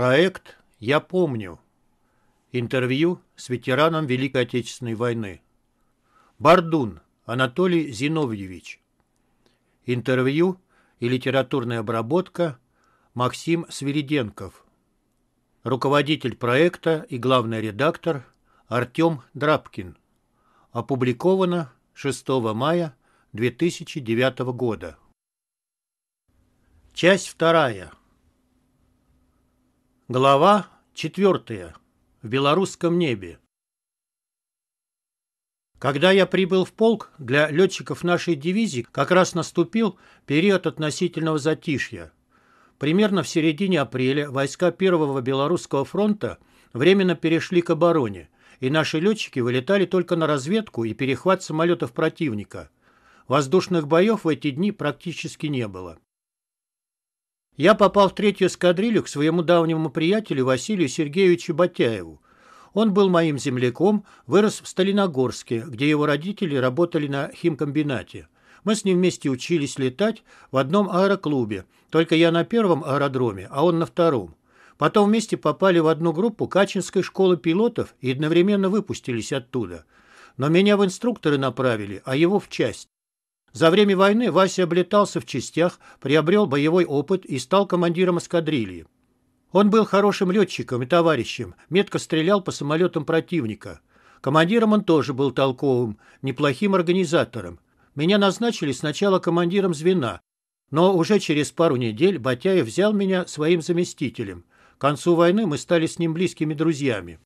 Проект «Я помню». Интервью с ветераном Великой Отечественной войны. Бардун Анатолий Зиновьевич. Интервью и литературная обработка Максим Свириденков. Руководитель проекта и главный редактор Артем Драбкин. Опубликовано 6 мая 2009 года. Часть вторая. Глава четвертая. В белорусском небе. Когда я прибыл в полк, для летчиков нашей дивизии как раз наступил период относительного затишья. Примерно в середине апреля войска Первого Белорусского фронта временно перешли к обороне, и наши летчики вылетали только на разведку и перехват самолетов противника. Воздушных боев в эти дни практически не было. Я попал в третью эскадрилью к своему давнему приятелю Василию Сергеевичу Батяеву. Он был моим земляком, вырос в Сталиногорске, где его родители работали на химкомбинате. Мы с ним вместе учились летать в одном аэроклубе, только я на первом аэродроме, а он на втором. Потом вместе попали в одну группу Качинской школы пилотов и одновременно выпустились оттуда. Но меня в инструкторы направили, а его в часть. За время войны Вася облетался в частях, приобрел боевой опыт и стал командиром эскадрильи. Он был хорошим летчиком и товарищем, метко стрелял по самолетам противника. Командиром он тоже был толковым, неплохим организатором. Меня назначили сначала командиром звена, но уже через пару недель Батяев взял меня своим заместителем. К концу войны мы стали с ним близкими друзьями.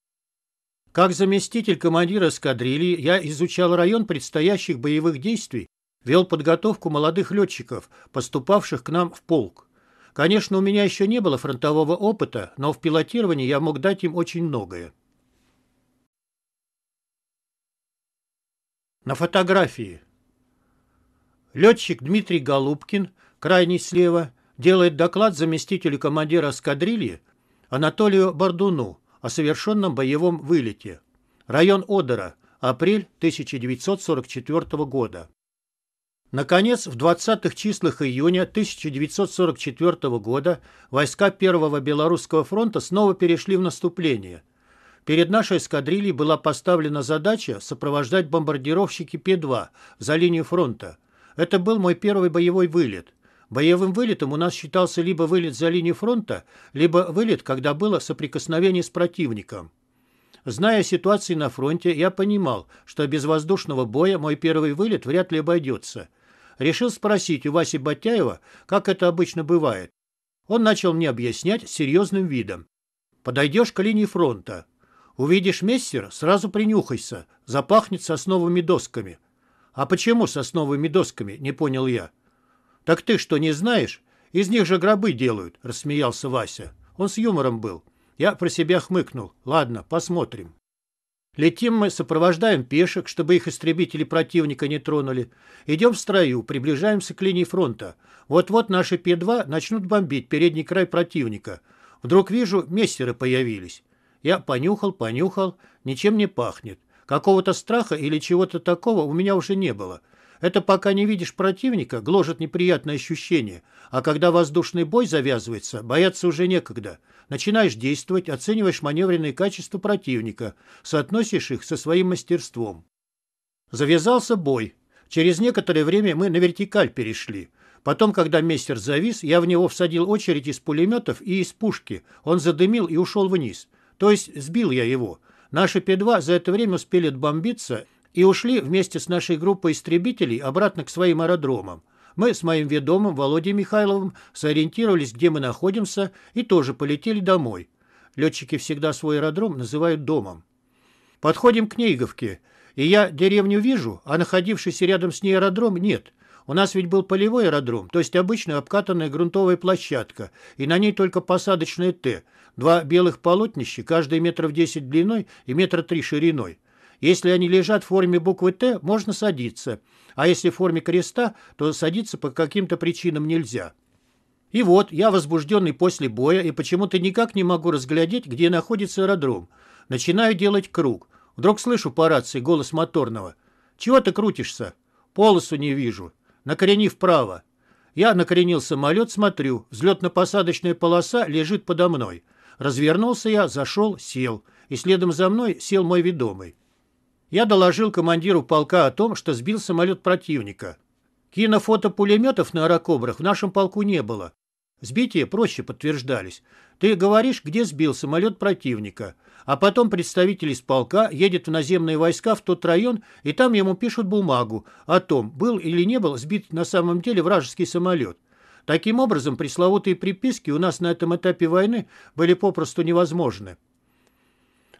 Как заместитель командира эскадрильи я изучал район предстоящих боевых действий вел подготовку молодых летчиков, поступавших к нам в полк. Конечно, у меня еще не было фронтового опыта, но в пилотировании я мог дать им очень многое. На фотографии. Летчик Дмитрий Голубкин, крайний слева, делает доклад заместителю командира эскадрильи Анатолию Бордуну о совершенном боевом вылете. Район Одера. Апрель 1944 года. Наконец, в 20-х числах июня 1944 года войска Первого Белорусского фронта снова перешли в наступление. Перед нашей эскадрильей была поставлена задача сопровождать бомбардировщики П-2 за линию фронта. Это был мой первый боевой вылет. Боевым вылетом у нас считался либо вылет за линию фронта, либо вылет, когда было соприкосновение с противником. Зная ситуацию на фронте, я понимал, что без воздушного боя мой первый вылет вряд ли обойдется – решил спросить у Васи Батяева, как это обычно бывает. Он начал мне объяснять серьезным видом. «Подойдешь к линии фронта. Увидишь мессер, сразу принюхайся, запахнет сосновыми досками». «А почему сосновыми досками?» — не понял я. «Так ты что, не знаешь? Из них же гробы делают», — рассмеялся Вася. Он с юмором был. Я про себя хмыкнул. «Ладно, посмотрим». Летим мы, сопровождаем пешек, чтобы их истребители противника не тронули. Идем в строю, приближаемся к линии фронта. Вот-вот наши П-2 начнут бомбить передний край противника. Вдруг вижу, мессеры появились. Я понюхал, понюхал, ничем не пахнет. Какого-то страха или чего-то такого у меня уже не было. Это пока не видишь противника, гложет неприятное ощущение. А когда воздушный бой завязывается, бояться уже некогда. Начинаешь действовать, оцениваешь маневренные качества противника, соотносишь их со своим мастерством. Завязался бой. Через некоторое время мы на вертикаль перешли. Потом, когда мистер завис, я в него всадил очередь из пулеметов и из пушки. Он задымил и ушел вниз. То есть сбил я его. Наши П-2 за это время успели отбомбиться и ушли вместе с нашей группой истребителей обратно к своим аэродромам. Мы с моим ведомым Володей Михайловым сориентировались, где мы находимся, и тоже полетели домой. Летчики всегда свой аэродром называют домом. Подходим к Нейговке, и я деревню вижу, а находившийся рядом с ней аэродром нет. У нас ведь был полевой аэродром, то есть обычная обкатанная грунтовая площадка, и на ней только посадочное «Т», два белых полотнища, каждый метров 10 длиной и метра три шириной. Если они лежат в форме буквы «Т», можно садиться. А если в форме креста, то садиться по каким-то причинам нельзя. И вот, я возбужденный после боя и почему-то никак не могу разглядеть, где находится аэродром. Начинаю делать круг. Вдруг слышу по рации голос моторного. «Чего ты крутишься?» «Полосу не вижу. Накорени вправо». Я накоренил самолет, смотрю. Взлетно-посадочная полоса лежит подо мной. Развернулся я, зашел, сел. И следом за мной сел мой ведомый. Я доложил командиру полка о том, что сбил самолет противника. Кинофото пулеметов на аэрокобрах в нашем полку не было. Сбития проще подтверждались. Ты говоришь, где сбил самолет противника, а потом представитель из полка едет в наземные войска в тот район, и там ему пишут бумагу о том, был или не был сбит на самом деле вражеский самолет. Таким образом, пресловутые приписки у нас на этом этапе войны были попросту невозможны.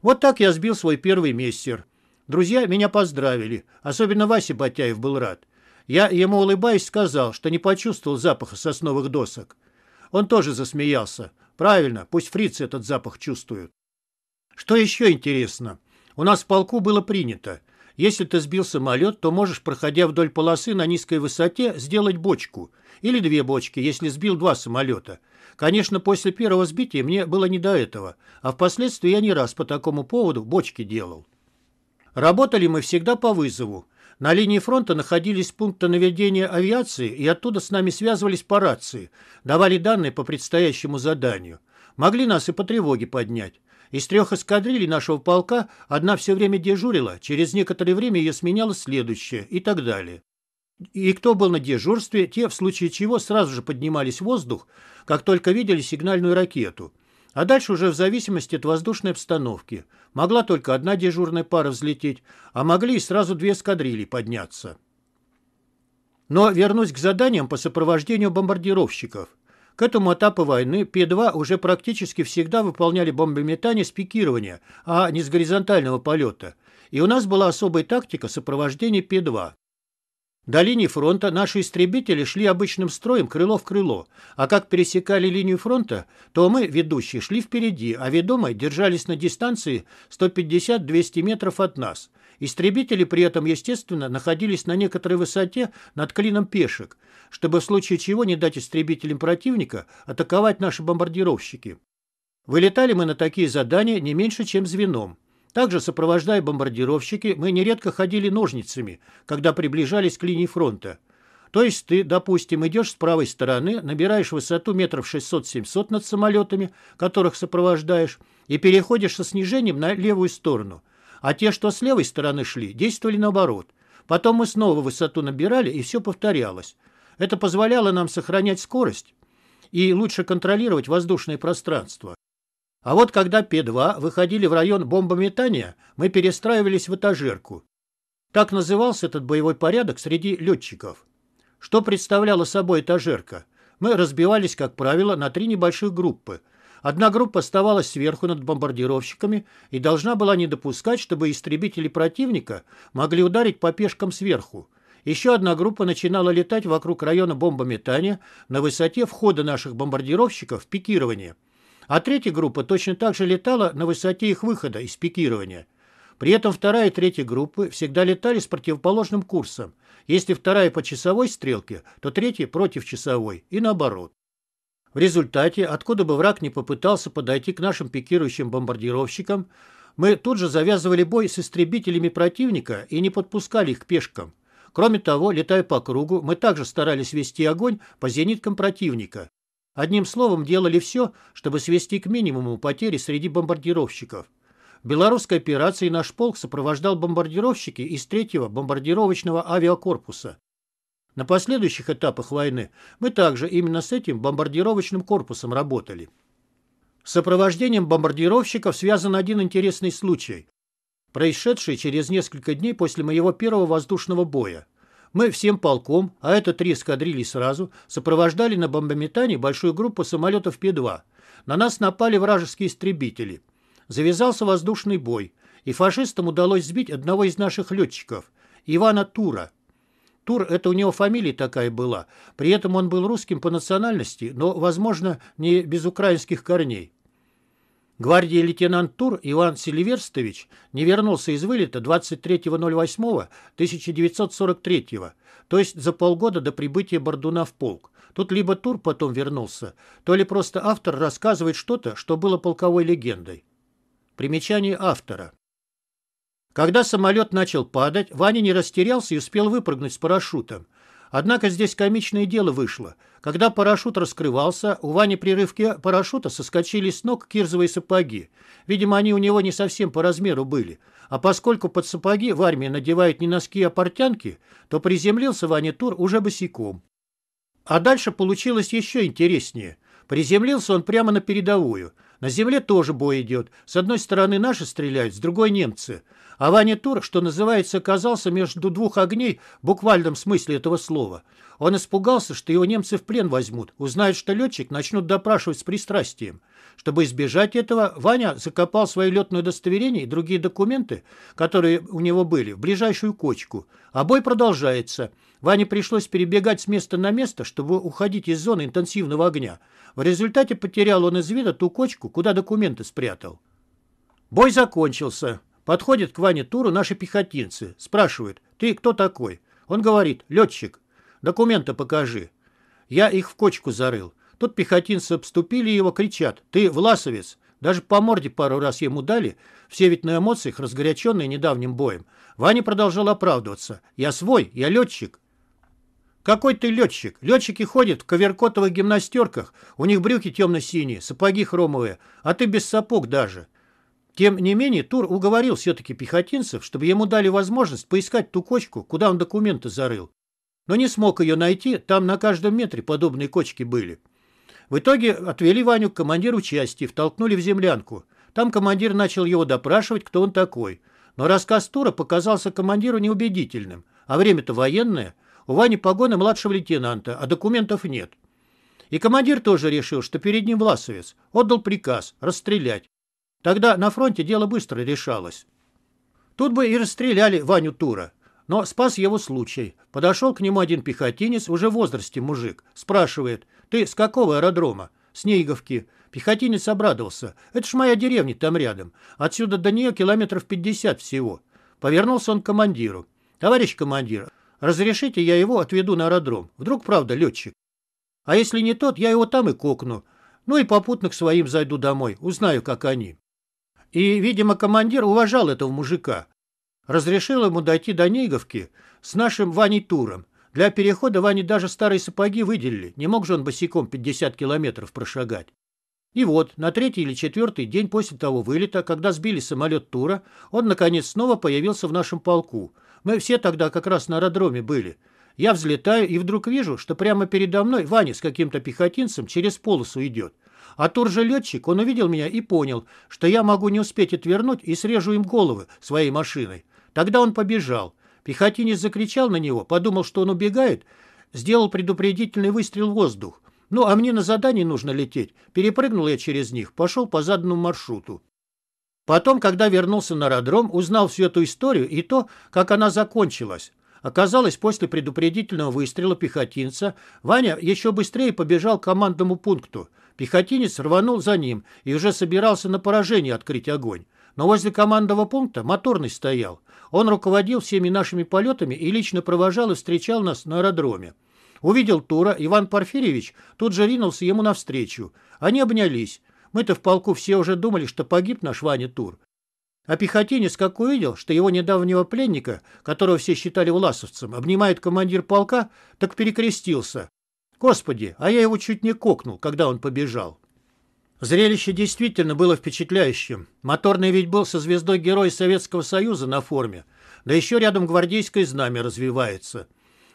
Вот так я сбил свой первый мессер. Друзья меня поздравили. Особенно Вася Батяев был рад. Я ему улыбаясь сказал, что не почувствовал запаха сосновых досок. Он тоже засмеялся. Правильно, пусть фрицы этот запах чувствуют. Что еще интересно? У нас в полку было принято. Если ты сбил самолет, то можешь, проходя вдоль полосы на низкой высоте, сделать бочку. Или две бочки, если сбил два самолета. Конечно, после первого сбития мне было не до этого, а впоследствии я не раз по такому поводу бочки делал. Работали мы всегда по вызову. На линии фронта находились пункты наведения авиации, и оттуда с нами связывались по рации, давали данные по предстоящему заданию. Могли нас и по тревоге поднять. Из трех эскадрилей нашего полка одна все время дежурила, через некоторое время ее сменяла следующая и так далее. И кто был на дежурстве, те, в случае чего, сразу же поднимались в воздух, как только видели сигнальную ракету – а дальше уже в зависимости от воздушной обстановки. Могла только одна дежурная пара взлететь, а могли и сразу две эскадрильи подняться. Но вернусь к заданиям по сопровождению бомбардировщиков. К этому этапу войны Пи-2 уже практически всегда выполняли бомбометание с пикирования, а не с горизонтального полета. И у нас была особая тактика сопровождения Пи-2. До линии фронта наши истребители шли обычным строем крыло в крыло, а как пересекали линию фронта, то мы, ведущие, шли впереди, а ведомые держались на дистанции 150-200 метров от нас. Истребители при этом, естественно, находились на некоторой высоте над клином пешек, чтобы в случае чего не дать истребителям противника атаковать наши бомбардировщики. Вылетали мы на такие задания не меньше, чем звеном. Также, сопровождая бомбардировщики, мы нередко ходили ножницами, когда приближались к линии фронта. То есть ты, допустим, идешь с правой стороны, набираешь высоту метров 600-700 над самолетами, которых сопровождаешь, и переходишь со снижением на левую сторону. А те, что с левой стороны шли, действовали наоборот. Потом мы снова высоту набирали, и все повторялось. Это позволяло нам сохранять скорость и лучше контролировать воздушное пространство. А вот когда П-2 выходили в район бомбометания, мы перестраивались в этажерку. Так назывался этот боевой порядок среди летчиков. Что представляла собой этажерка? Мы разбивались, как правило, на три небольших группы. Одна группа оставалась сверху над бомбардировщиками и должна была не допускать, чтобы истребители противника могли ударить по пешкам сверху. Еще одна группа начинала летать вокруг района бомбометания на высоте входа наших бомбардировщиков в пикирование – а третья группа точно так же летала на высоте их выхода из пикирования. При этом вторая и третья группы всегда летали с противоположным курсом. Если вторая по часовой стрелке, то третья против часовой и наоборот. В результате, откуда бы враг не попытался подойти к нашим пикирующим бомбардировщикам, мы тут же завязывали бой с истребителями противника и не подпускали их к пешкам. Кроме того, летая по кругу, мы также старались вести огонь по зениткам противника. Одним словом, делали все, чтобы свести к минимуму потери среди бомбардировщиков. В белорусской операции наш полк сопровождал бомбардировщики из третьего бомбардировочного авиакорпуса. На последующих этапах войны мы также именно с этим бомбардировочным корпусом работали. С сопровождением бомбардировщиков связан один интересный случай, происшедший через несколько дней после моего первого воздушного боя. Мы всем полком, а это три эскадрильи сразу, сопровождали на бомбометании большую группу самолетов Пе-2. На нас напали вражеские истребители. Завязался воздушный бой, и фашистам удалось сбить одного из наших летчиков, Ивана Тура. Тур – это у него фамилия такая была, при этом он был русским по национальности, но, возможно, не без украинских корней. Гвардии лейтенант Тур Иван Селиверстович не вернулся из вылета 23.08.1943, то есть за полгода до прибытия Бордуна в полк. Тут либо Тур потом вернулся, то ли просто автор рассказывает что-то, что было полковой легендой. Примечание автора. Когда самолет начал падать, Ваня не растерялся и успел выпрыгнуть с парашютом. Однако здесь комичное дело вышло. Когда парашют раскрывался, у Вани при рывке парашюта соскочили с ног кирзовые сапоги. Видимо, они у него не совсем по размеру были. А поскольку под сапоги в армии надевают не носки, а портянки, то приземлился Ваня Тур уже босиком. А дальше получилось еще интереснее. Приземлился он прямо на передовую. На земле тоже бой идет. С одной стороны наши стреляют, с другой немцы. А Ваня Тур, что называется, оказался между двух огней в буквальном смысле этого слова. Он испугался, что его немцы в плен возьмут, узнают, что летчик, начнут допрашивать с пристрастием. Чтобы избежать этого, Ваня закопал свое летное удостоверение и другие документы, которые у него были, в ближайшую кочку. А бой продолжается. Ване пришлось перебегать с места на место, чтобы уходить из зоны интенсивного огня. В результате потерял он из вида ту кочку, куда документы спрятал. Бой закончился. Подходят к Ване Туру наши пехотинцы. Спрашивают, ты кто такой? Он говорит, летчик. Документы покажи. Я их в кочку зарыл. Тут пехотинцы обступили его, кричат, ты власовец. Даже по морде пару раз ему дали, все ведь на эмоциях, разгоряченные недавним боем. Ваня продолжал оправдываться. «Я свой, я летчик». «Какой ты летчик? Летчики ходят в коверкотовых гимнастерках, у них брюки темно-синие, сапоги хромовые, а ты без сапог даже». Тем не менее, Тур уговорил все-таки пехотинцев, чтобы ему дали возможность поискать ту кочку, куда он документы зарыл. Но не смог ее найти, там на каждом метре подобные кочки были. В итоге отвели Ваню к командиру части, втолкнули в землянку. Там командир начал его допрашивать, кто он такой. Но рассказ Тура показался командиру неубедительным. А время-то военное. У Вани погоны младшего лейтенанта, а документов нет. И командир тоже решил, что перед ним Власовец. Отдал приказ расстрелять. Тогда на фронте дело быстро решалось. Тут бы и расстреляли Ваню Тура. Но спас его случай. Подошел к нему один пехотинец, уже в возрасте мужик. Спрашивает, ты с какого аэродрома? С Нейговки. Пехотинец обрадовался. Это ж моя деревня там рядом. Отсюда до нее километров пятьдесят всего. Повернулся он к командиру. Товарищ командир, разрешите я его отведу на аэродром. Вдруг правда летчик? А если не тот, я его там и кокну. Ну и попутно к своим зайду домой. Узнаю, как они. И, видимо, командир уважал этого мужика. Разрешил ему дойти до Нейговки с нашим Ваней Туром. Для перехода Ване даже старые сапоги выделили. Не мог же он босиком 50 километров прошагать. И вот, на третий или четвертый день после того вылета, когда сбили самолет Тура, он, наконец, снова появился в нашем полку. Мы все тогда как раз на аэродроме были. Я взлетаю и вдруг вижу, что прямо передо мной Ваня с каким-то пехотинцем через полосу идет. А тур же летчик, он увидел меня и понял, что я могу не успеть отвернуть и срежу им головы своей машиной. Тогда он побежал. Пехотинец закричал на него, подумал, что он убегает, сделал предупредительный выстрел в воздух. Ну, а мне на задание нужно лететь. Перепрыгнул я через них, пошел по заданному маршруту. Потом, когда вернулся на аэродром, узнал всю эту историю и то, как она закончилась. Оказалось, после предупредительного выстрела пехотинца Ваня еще быстрее побежал к командному пункту – Пехотинец рванул за ним и уже собирался на поражение открыть огонь. Но возле командного пункта моторный стоял. Он руководил всеми нашими полетами и лично провожал и встречал нас на аэродроме. Увидел Тура, Иван Порфирьевич тут же ринулся ему навстречу. Они обнялись. Мы-то в полку все уже думали, что погиб наш Ваня Тур. А пехотинец как увидел, что его недавнего пленника, которого все считали власовцем, обнимает командир полка, так перекрестился. Господи, а я его чуть не кокнул, когда он побежал. Зрелище действительно было впечатляющим. Моторный ведь был со звездой Героя Советского Союза на форме, да еще рядом гвардейское знамя развивается.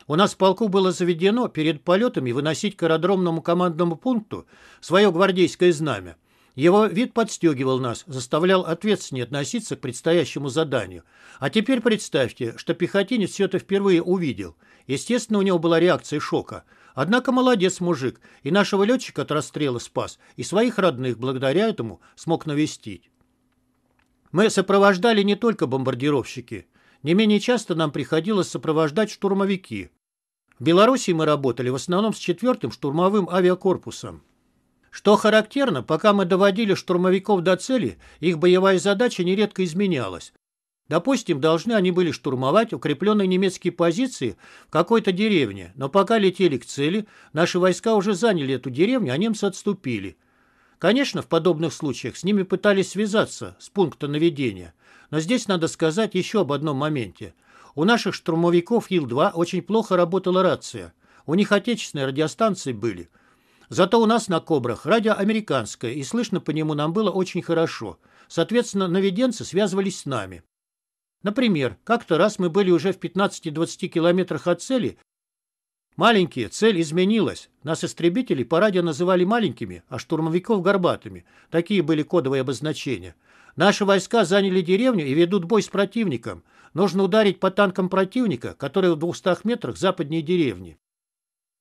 У нас в полку было заведено перед полетами выносить к аэродромному командному пункту свое гвардейское знамя. Его вид подстегивал нас, заставлял ответственнее относиться к предстоящему заданию. А теперь представьте, что пехотинец все это впервые увидел. Естественно, у него была реакция шока – Однако молодец мужик, и нашего летчика от расстрела спас, и своих родных благодаря этому смог навестить. Мы сопровождали не только бомбардировщики. Не менее часто нам приходилось сопровождать штурмовики. В Белоруссии мы работали в основном с четвертым штурмовым авиакорпусом. Что характерно, пока мы доводили штурмовиков до цели, их боевая задача нередко изменялась. Допустим, должны они были штурмовать укрепленные немецкие позиции в какой-то деревне, но пока летели к цели, наши войска уже заняли эту деревню, а немцы отступили. Конечно, в подобных случаях с ними пытались связаться с пункта наведения. Но здесь надо сказать еще об одном моменте. У наших штурмовиков Ил-2 очень плохо работала рация. У них отечественные радиостанции были. Зато у нас на «Кобрах» радио американское, и слышно по нему нам было очень хорошо. Соответственно, наведенцы связывались с нами. Например, как-то раз мы были уже в 15-20 километрах от цели. Маленькие, цель изменилась. Нас истребители по радио называли маленькими, а штурмовиков горбатыми. Такие были кодовые обозначения. Наши войска заняли деревню и ведут бой с противником. Нужно ударить по танкам противника, который в 200 метрах западнее деревни.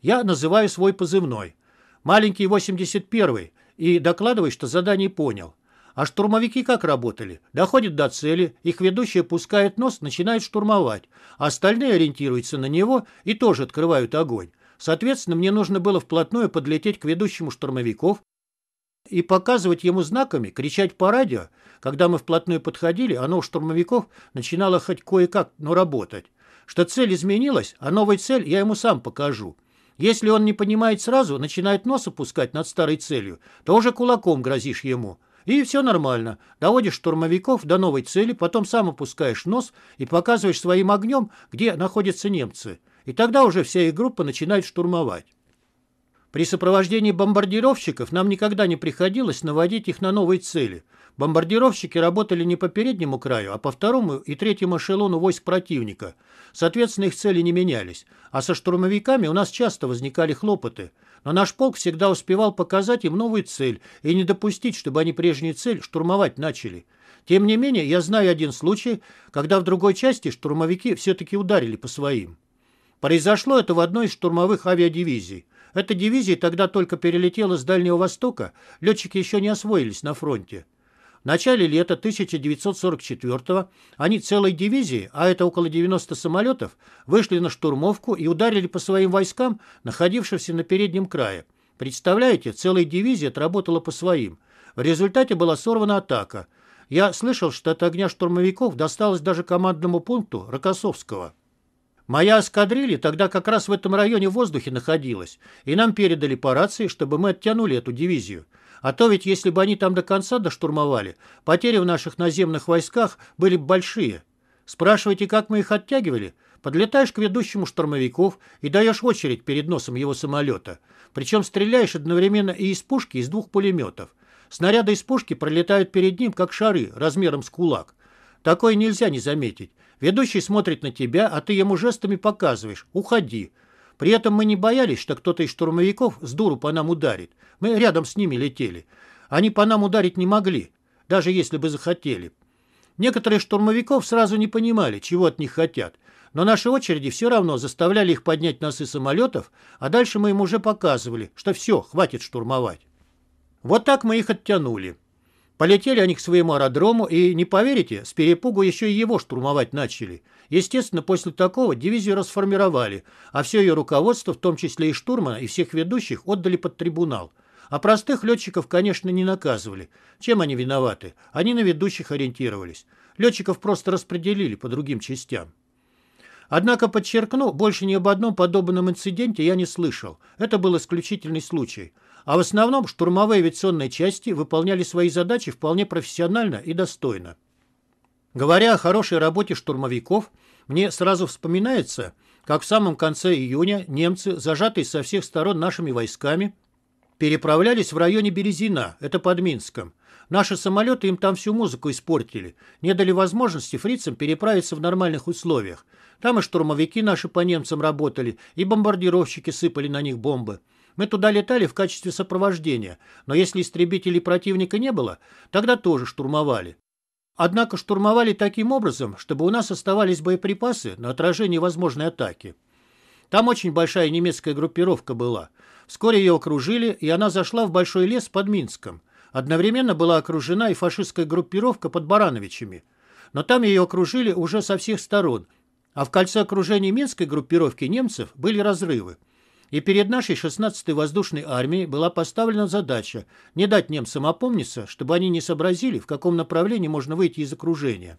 Я называю свой позывной. Маленький 81-й и докладываю, что задание понял. А штурмовики как работали? Доходят до цели, их ведущий опускает нос, начинает штурмовать. А остальные ориентируются на него и тоже открывают огонь. Соответственно, мне нужно было вплотную подлететь к ведущему штурмовиков и показывать ему знаками, кричать по радио. Когда мы вплотную подходили, оно у штурмовиков начинало хоть кое-как, но работать. Что цель изменилась, а новой цель я ему сам покажу. Если он не понимает сразу, начинает нос опускать над старой целью, то уже кулаком грозишь ему. И все нормально. Доводишь штурмовиков до новой цели, потом сам опускаешь нос и показываешь своим огнем, где находятся немцы. И тогда уже вся их группа начинает штурмовать. При сопровождении бомбардировщиков нам никогда не приходилось наводить их на новые цели. Бомбардировщики работали не по переднему краю, а по второму и третьему эшелону войск противника. Соответственно, их цели не менялись. А со штурмовиками у нас часто возникали хлопоты – но а наш полк всегда успевал показать им новую цель и не допустить, чтобы они прежнюю цель штурмовать начали. Тем не менее, я знаю один случай, когда в другой части штурмовики все-таки ударили по своим. Произошло это в одной из штурмовых авиадивизий. Эта дивизия тогда только перелетела с Дальнего Востока, летчики еще не освоились на фронте. В начале лета 1944-го они целой дивизии, а это около 90 самолетов, вышли на штурмовку и ударили по своим войскам, находившимся на переднем крае. Представляете, целая дивизия отработала по своим. В результате была сорвана атака. Я слышал, что от огня штурмовиков досталось даже командному пункту Рокоссовского. Моя эскадрилья тогда как раз в этом районе в воздухе находилась, и нам передали по рации, чтобы мы оттянули эту дивизию. А то ведь, если бы они там до конца доштурмовали, потери в наших наземных войсках были бы большие. Спрашивайте, как мы их оттягивали? Подлетаешь к ведущему штурмовиков и даешь очередь перед носом его самолета. Причем стреляешь одновременно и из пушки, и из двух пулеметов. Снаряды из пушки пролетают перед ним, как шары, размером с кулак. Такое нельзя не заметить. Ведущий смотрит на тебя, а ты ему жестами показываешь «Уходи». При этом мы не боялись, что кто-то из штурмовиков с дуру по нам ударит. Мы рядом с ними летели. Они по нам ударить не могли, даже если бы захотели. Некоторые штурмовиков сразу не понимали, чего от них хотят. Но наши очереди все равно заставляли их поднять носы самолетов, а дальше мы им уже показывали, что все, хватит штурмовать. Вот так мы их оттянули. Полетели они к своему аэродрому и, не поверите, с перепугу еще и его штурмовать начали. Естественно, после такого дивизию расформировали, а все ее руководство, в том числе и штурмана, и всех ведущих, отдали под трибунал. А простых летчиков, конечно, не наказывали. Чем они виноваты? Они на ведущих ориентировались. Летчиков просто распределили по другим частям. Однако, подчеркну, больше ни об одном подобном инциденте я не слышал. Это был исключительный случай – а в основном штурмовые авиационные части выполняли свои задачи вполне профессионально и достойно. Говоря о хорошей работе штурмовиков, мне сразу вспоминается, как в самом конце июня немцы, зажатые со всех сторон нашими войсками, переправлялись в районе Березина, это под Минском. Наши самолеты им там всю музыку испортили, не дали возможности фрицам переправиться в нормальных условиях. Там и штурмовики наши по немцам работали, и бомбардировщики сыпали на них бомбы. Мы туда летали в качестве сопровождения, но если истребителей противника не было, тогда тоже штурмовали. Однако штурмовали таким образом, чтобы у нас оставались боеприпасы на отражение возможной атаки. Там очень большая немецкая группировка была. Вскоре ее окружили, и она зашла в большой лес под Минском. Одновременно была окружена и фашистская группировка под Барановичами. Но там ее окружили уже со всех сторон, а в кольце окружения минской группировки немцев были разрывы и перед нашей 16-й воздушной армией была поставлена задача не дать немцам опомниться, чтобы они не сообразили, в каком направлении можно выйти из окружения.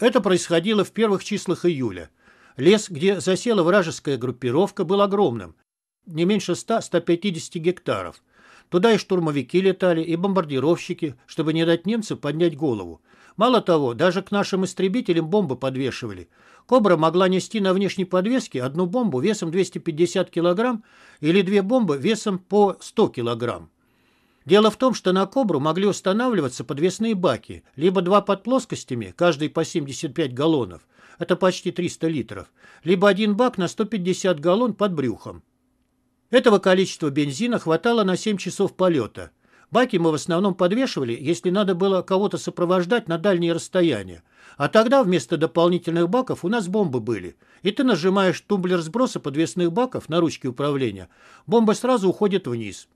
Это происходило в первых числах июля. Лес, где засела вражеская группировка, был огромным, не меньше 100-150 гектаров. Туда и штурмовики летали, и бомбардировщики, чтобы не дать немцам поднять голову. Мало того, даже к нашим истребителям бомбы подвешивали. «Кобра» могла нести на внешней подвеске одну бомбу весом 250 кг или две бомбы весом по 100 кг. Дело в том, что на «Кобру» могли устанавливаться подвесные баки, либо два под плоскостями, каждый по 75 галлонов, это почти 300 литров, либо один бак на 150 галлон под брюхом. Этого количества бензина хватало на 7 часов полета – Баки мы в основном подвешивали, если надо было кого-то сопровождать на дальние расстояния. А тогда вместо дополнительных баков у нас бомбы были. И ты нажимаешь тумблер сброса подвесных баков на ручке управления. Бомба сразу уходит вниз.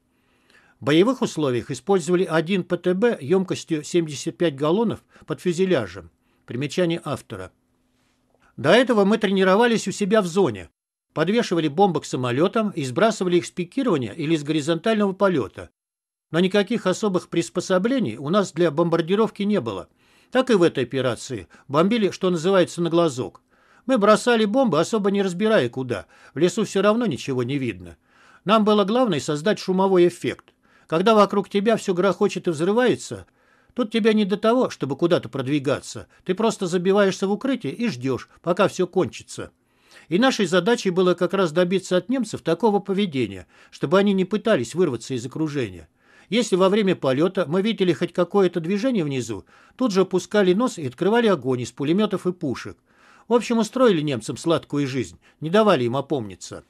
В боевых условиях использовали один ПТБ емкостью 75 галлонов под фюзеляжем. Примечание автора. До этого мы тренировались у себя в зоне. Подвешивали бомбы к самолетам и сбрасывали их с пикирования или с горизонтального полета но никаких особых приспособлений у нас для бомбардировки не было. Так и в этой операции бомбили, что называется, на глазок. Мы бросали бомбы, особо не разбирая куда. В лесу все равно ничего не видно. Нам было главное создать шумовой эффект. Когда вокруг тебя все грохочет и взрывается, тут тебя не до того, чтобы куда-то продвигаться. Ты просто забиваешься в укрытие и ждешь, пока все кончится. И нашей задачей было как раз добиться от немцев такого поведения, чтобы они не пытались вырваться из окружения. Если во время полета мы видели хоть какое-то движение внизу, тут же опускали нос и открывали огонь из пулеметов и пушек. В общем, устроили немцам сладкую жизнь, не давали им опомниться.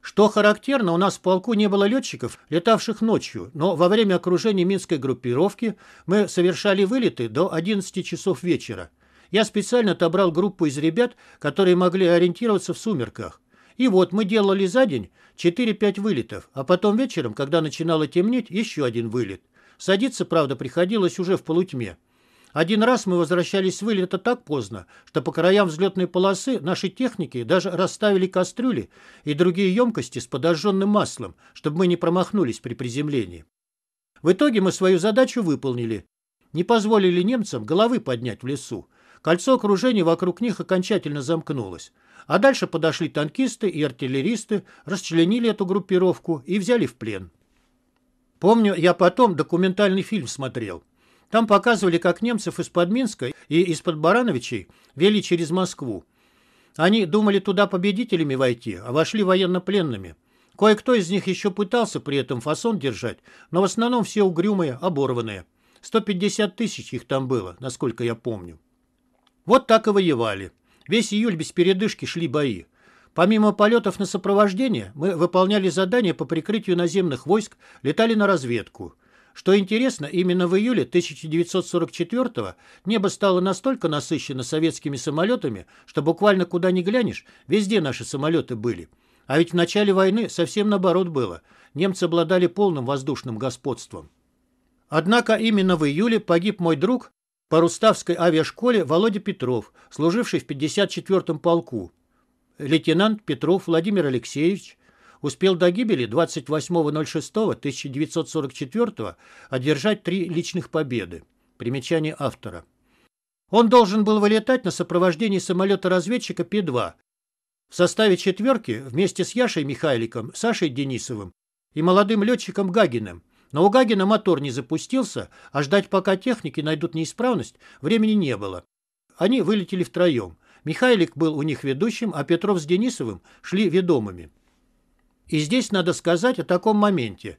Что характерно, у нас в полку не было летчиков, летавших ночью, но во время окружения минской группировки мы совершали вылеты до 11 часов вечера. Я специально отобрал группу из ребят, которые могли ориентироваться в сумерках. И вот мы делали за день 4-5 вылетов, а потом вечером, когда начинало темнеть, еще один вылет. Садиться, правда, приходилось уже в полутьме. Один раз мы возвращались с вылета так поздно, что по краям взлетной полосы наши техники даже расставили кастрюли и другие емкости с подожженным маслом, чтобы мы не промахнулись при приземлении. В итоге мы свою задачу выполнили. Не позволили немцам головы поднять в лесу. Кольцо окружения вокруг них окончательно замкнулось. А дальше подошли танкисты и артиллеристы, расчленили эту группировку и взяли в плен. Помню, я потом документальный фильм смотрел. Там показывали, как немцев из-под Минска и из-под Барановичей вели через Москву. Они думали туда победителями войти, а вошли военнопленными. Кое-кто из них еще пытался при этом фасон держать, но в основном все угрюмые, оборванные. 150 тысяч их там было, насколько я помню. Вот так и воевали. Весь июль без передышки шли бои. Помимо полетов на сопровождение, мы выполняли задания по прикрытию наземных войск, летали на разведку. Что интересно, именно в июле 1944-го небо стало настолько насыщено советскими самолетами, что буквально куда ни глянешь, везде наши самолеты были. А ведь в начале войны совсем наоборот было. Немцы обладали полным воздушным господством. Однако именно в июле погиб мой друг, по Руставской авиашколе Володя Петров, служивший в 54-м полку. Лейтенант Петров Владимир Алексеевич успел до гибели 28.06.1944 одержать три личных победы. Примечание автора. Он должен был вылетать на сопровождении самолета-разведчика Пи-2. В составе «четверки» вместе с Яшей Михайликом, Сашей Денисовым и молодым летчиком Гагиным – но у Гагина мотор не запустился, а ждать, пока техники найдут неисправность, времени не было. Они вылетели втроем. Михайлик был у них ведущим, а Петров с Денисовым шли ведомыми. И здесь надо сказать о таком моменте.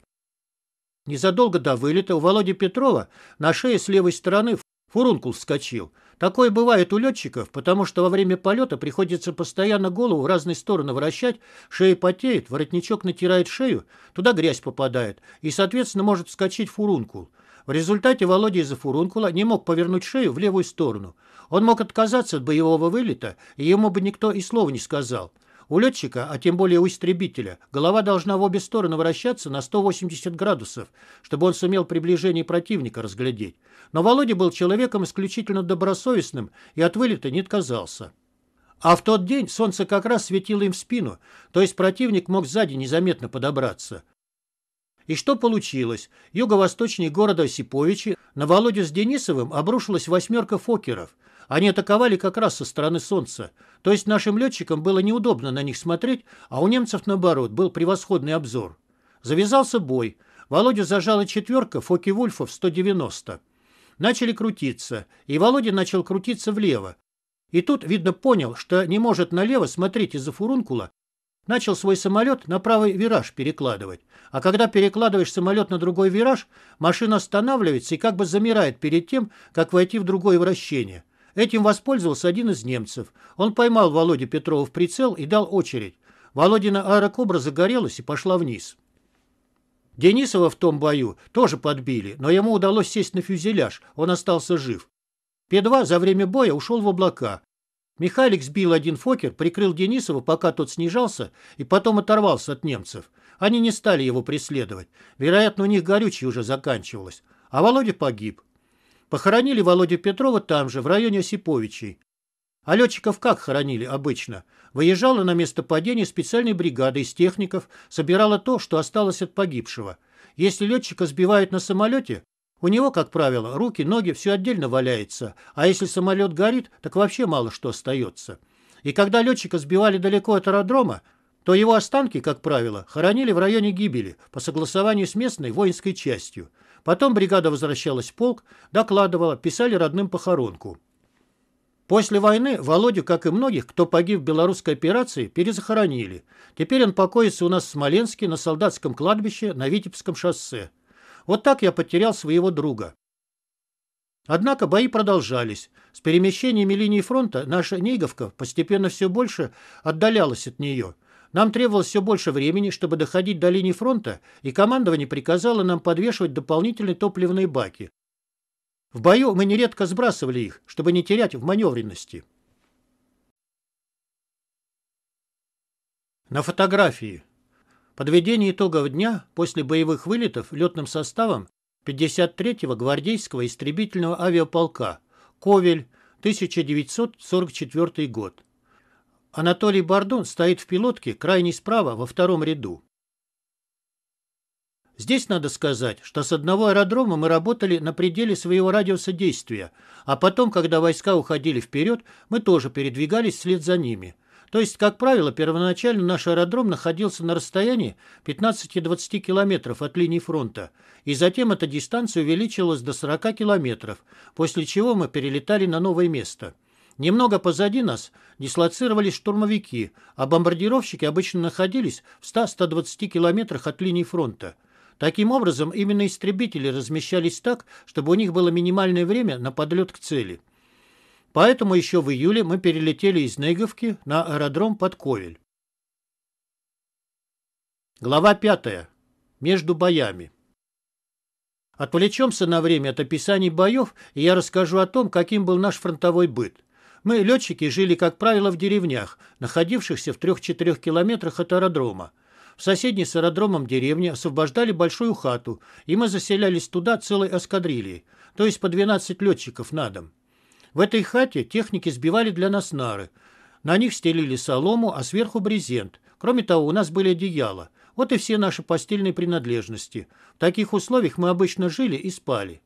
Незадолго до вылета у Володи Петрова на шее с левой стороны фурункул вскочил – Такое бывает у летчиков, потому что во время полета приходится постоянно голову в разные стороны вращать, шея потеет, воротничок натирает шею, туда грязь попадает и, соответственно, может вскочить фурункул. В результате Володя из-за фурункула не мог повернуть шею в левую сторону. Он мог отказаться от боевого вылета, и ему бы никто и слова не сказал. У летчика, а тем более у истребителя, голова должна в обе стороны вращаться на 180 градусов, чтобы он сумел приближение противника разглядеть. Но Володя был человеком исключительно добросовестным и от вылета не отказался. А в тот день солнце как раз светило им в спину, то есть противник мог сзади незаметно подобраться. И что получилось? Юго-восточнее города Осиповичи на Володю с Денисовым обрушилась восьмерка фокеров – они атаковали как раз со стороны Солнца. То есть нашим летчикам было неудобно на них смотреть, а у немцев, наоборот, был превосходный обзор. Завязался бой. Володя зажала четверка Фоки-Вульфа в 190. Начали крутиться, и Володя начал крутиться влево. И тут, видно, понял, что не может налево смотреть из-за фурункула, Начал свой самолет на правый вираж перекладывать. А когда перекладываешь самолет на другой вираж, машина останавливается и как бы замирает перед тем, как войти в другое вращение. Этим воспользовался один из немцев. Он поймал Володю Петрова в прицел и дал очередь. Володина аэрокобра загорелась и пошла вниз. Денисова в том бою тоже подбили, но ему удалось сесть на фюзеляж, он остался жив. П-2 за время боя ушел в облака. Михайлик сбил один фокер, прикрыл Денисова, пока тот снижался, и потом оторвался от немцев. Они не стали его преследовать. Вероятно, у них горючее уже заканчивалось. А Володя погиб. Похоронили Володю Петрова там же, в районе Осиповичей. А летчиков как хоронили обычно? Выезжала на место падения специальная бригада из техников, собирала то, что осталось от погибшего. Если летчика сбивают на самолете, у него, как правило, руки, ноги, все отдельно валяется, а если самолет горит, так вообще мало что остается. И когда летчика сбивали далеко от аэродрома, то его останки, как правило, хоронили в районе гибели по согласованию с местной воинской частью – Потом бригада возвращалась в полк, докладывала, писали родным похоронку. После войны Володю, как и многих, кто погиб в белорусской операции, перезахоронили. Теперь он покоится у нас в Смоленске на солдатском кладбище на Витебском шоссе. Вот так я потерял своего друга. Однако бои продолжались. С перемещениями линии фронта наша Ниговка постепенно все больше отдалялась от нее – нам требовалось все больше времени, чтобы доходить до линии фронта, и командование приказало нам подвешивать дополнительные топливные баки. В бою мы нередко сбрасывали их, чтобы не терять в маневренности. На фотографии. Подведение итогов дня после боевых вылетов летным составом 53-го гвардейского истребительного авиаполка «Ковель», 1944 год. Анатолий Бардон стоит в пилотке, крайней справа, во втором ряду. Здесь надо сказать, что с одного аэродрома мы работали на пределе своего радиуса действия, а потом, когда войска уходили вперед, мы тоже передвигались вслед за ними. То есть, как правило, первоначально наш аэродром находился на расстоянии 15-20 километров от линии фронта, и затем эта дистанция увеличилась до 40 километров, после чего мы перелетали на новое место. Немного позади нас дислоцировались штурмовики, а бомбардировщики обычно находились в 100-120 километрах от линии фронта. Таким образом, именно истребители размещались так, чтобы у них было минимальное время на подлет к цели. Поэтому еще в июле мы перелетели из Неговки на аэродром под Ковель. Глава 5. Между боями. Отвлечемся на время от описаний боев, и я расскажу о том, каким был наш фронтовой быт. Мы, летчики, жили, как правило, в деревнях, находившихся в 3-4 километрах от аэродрома. В соседней с аэродромом деревне освобождали большую хату, и мы заселялись туда целой эскадрильей, то есть по 12 летчиков на дом. В этой хате техники сбивали для нас нары. На них стелили солому, а сверху брезент. Кроме того, у нас были одеяла. Вот и все наши постельные принадлежности. В таких условиях мы обычно жили и спали.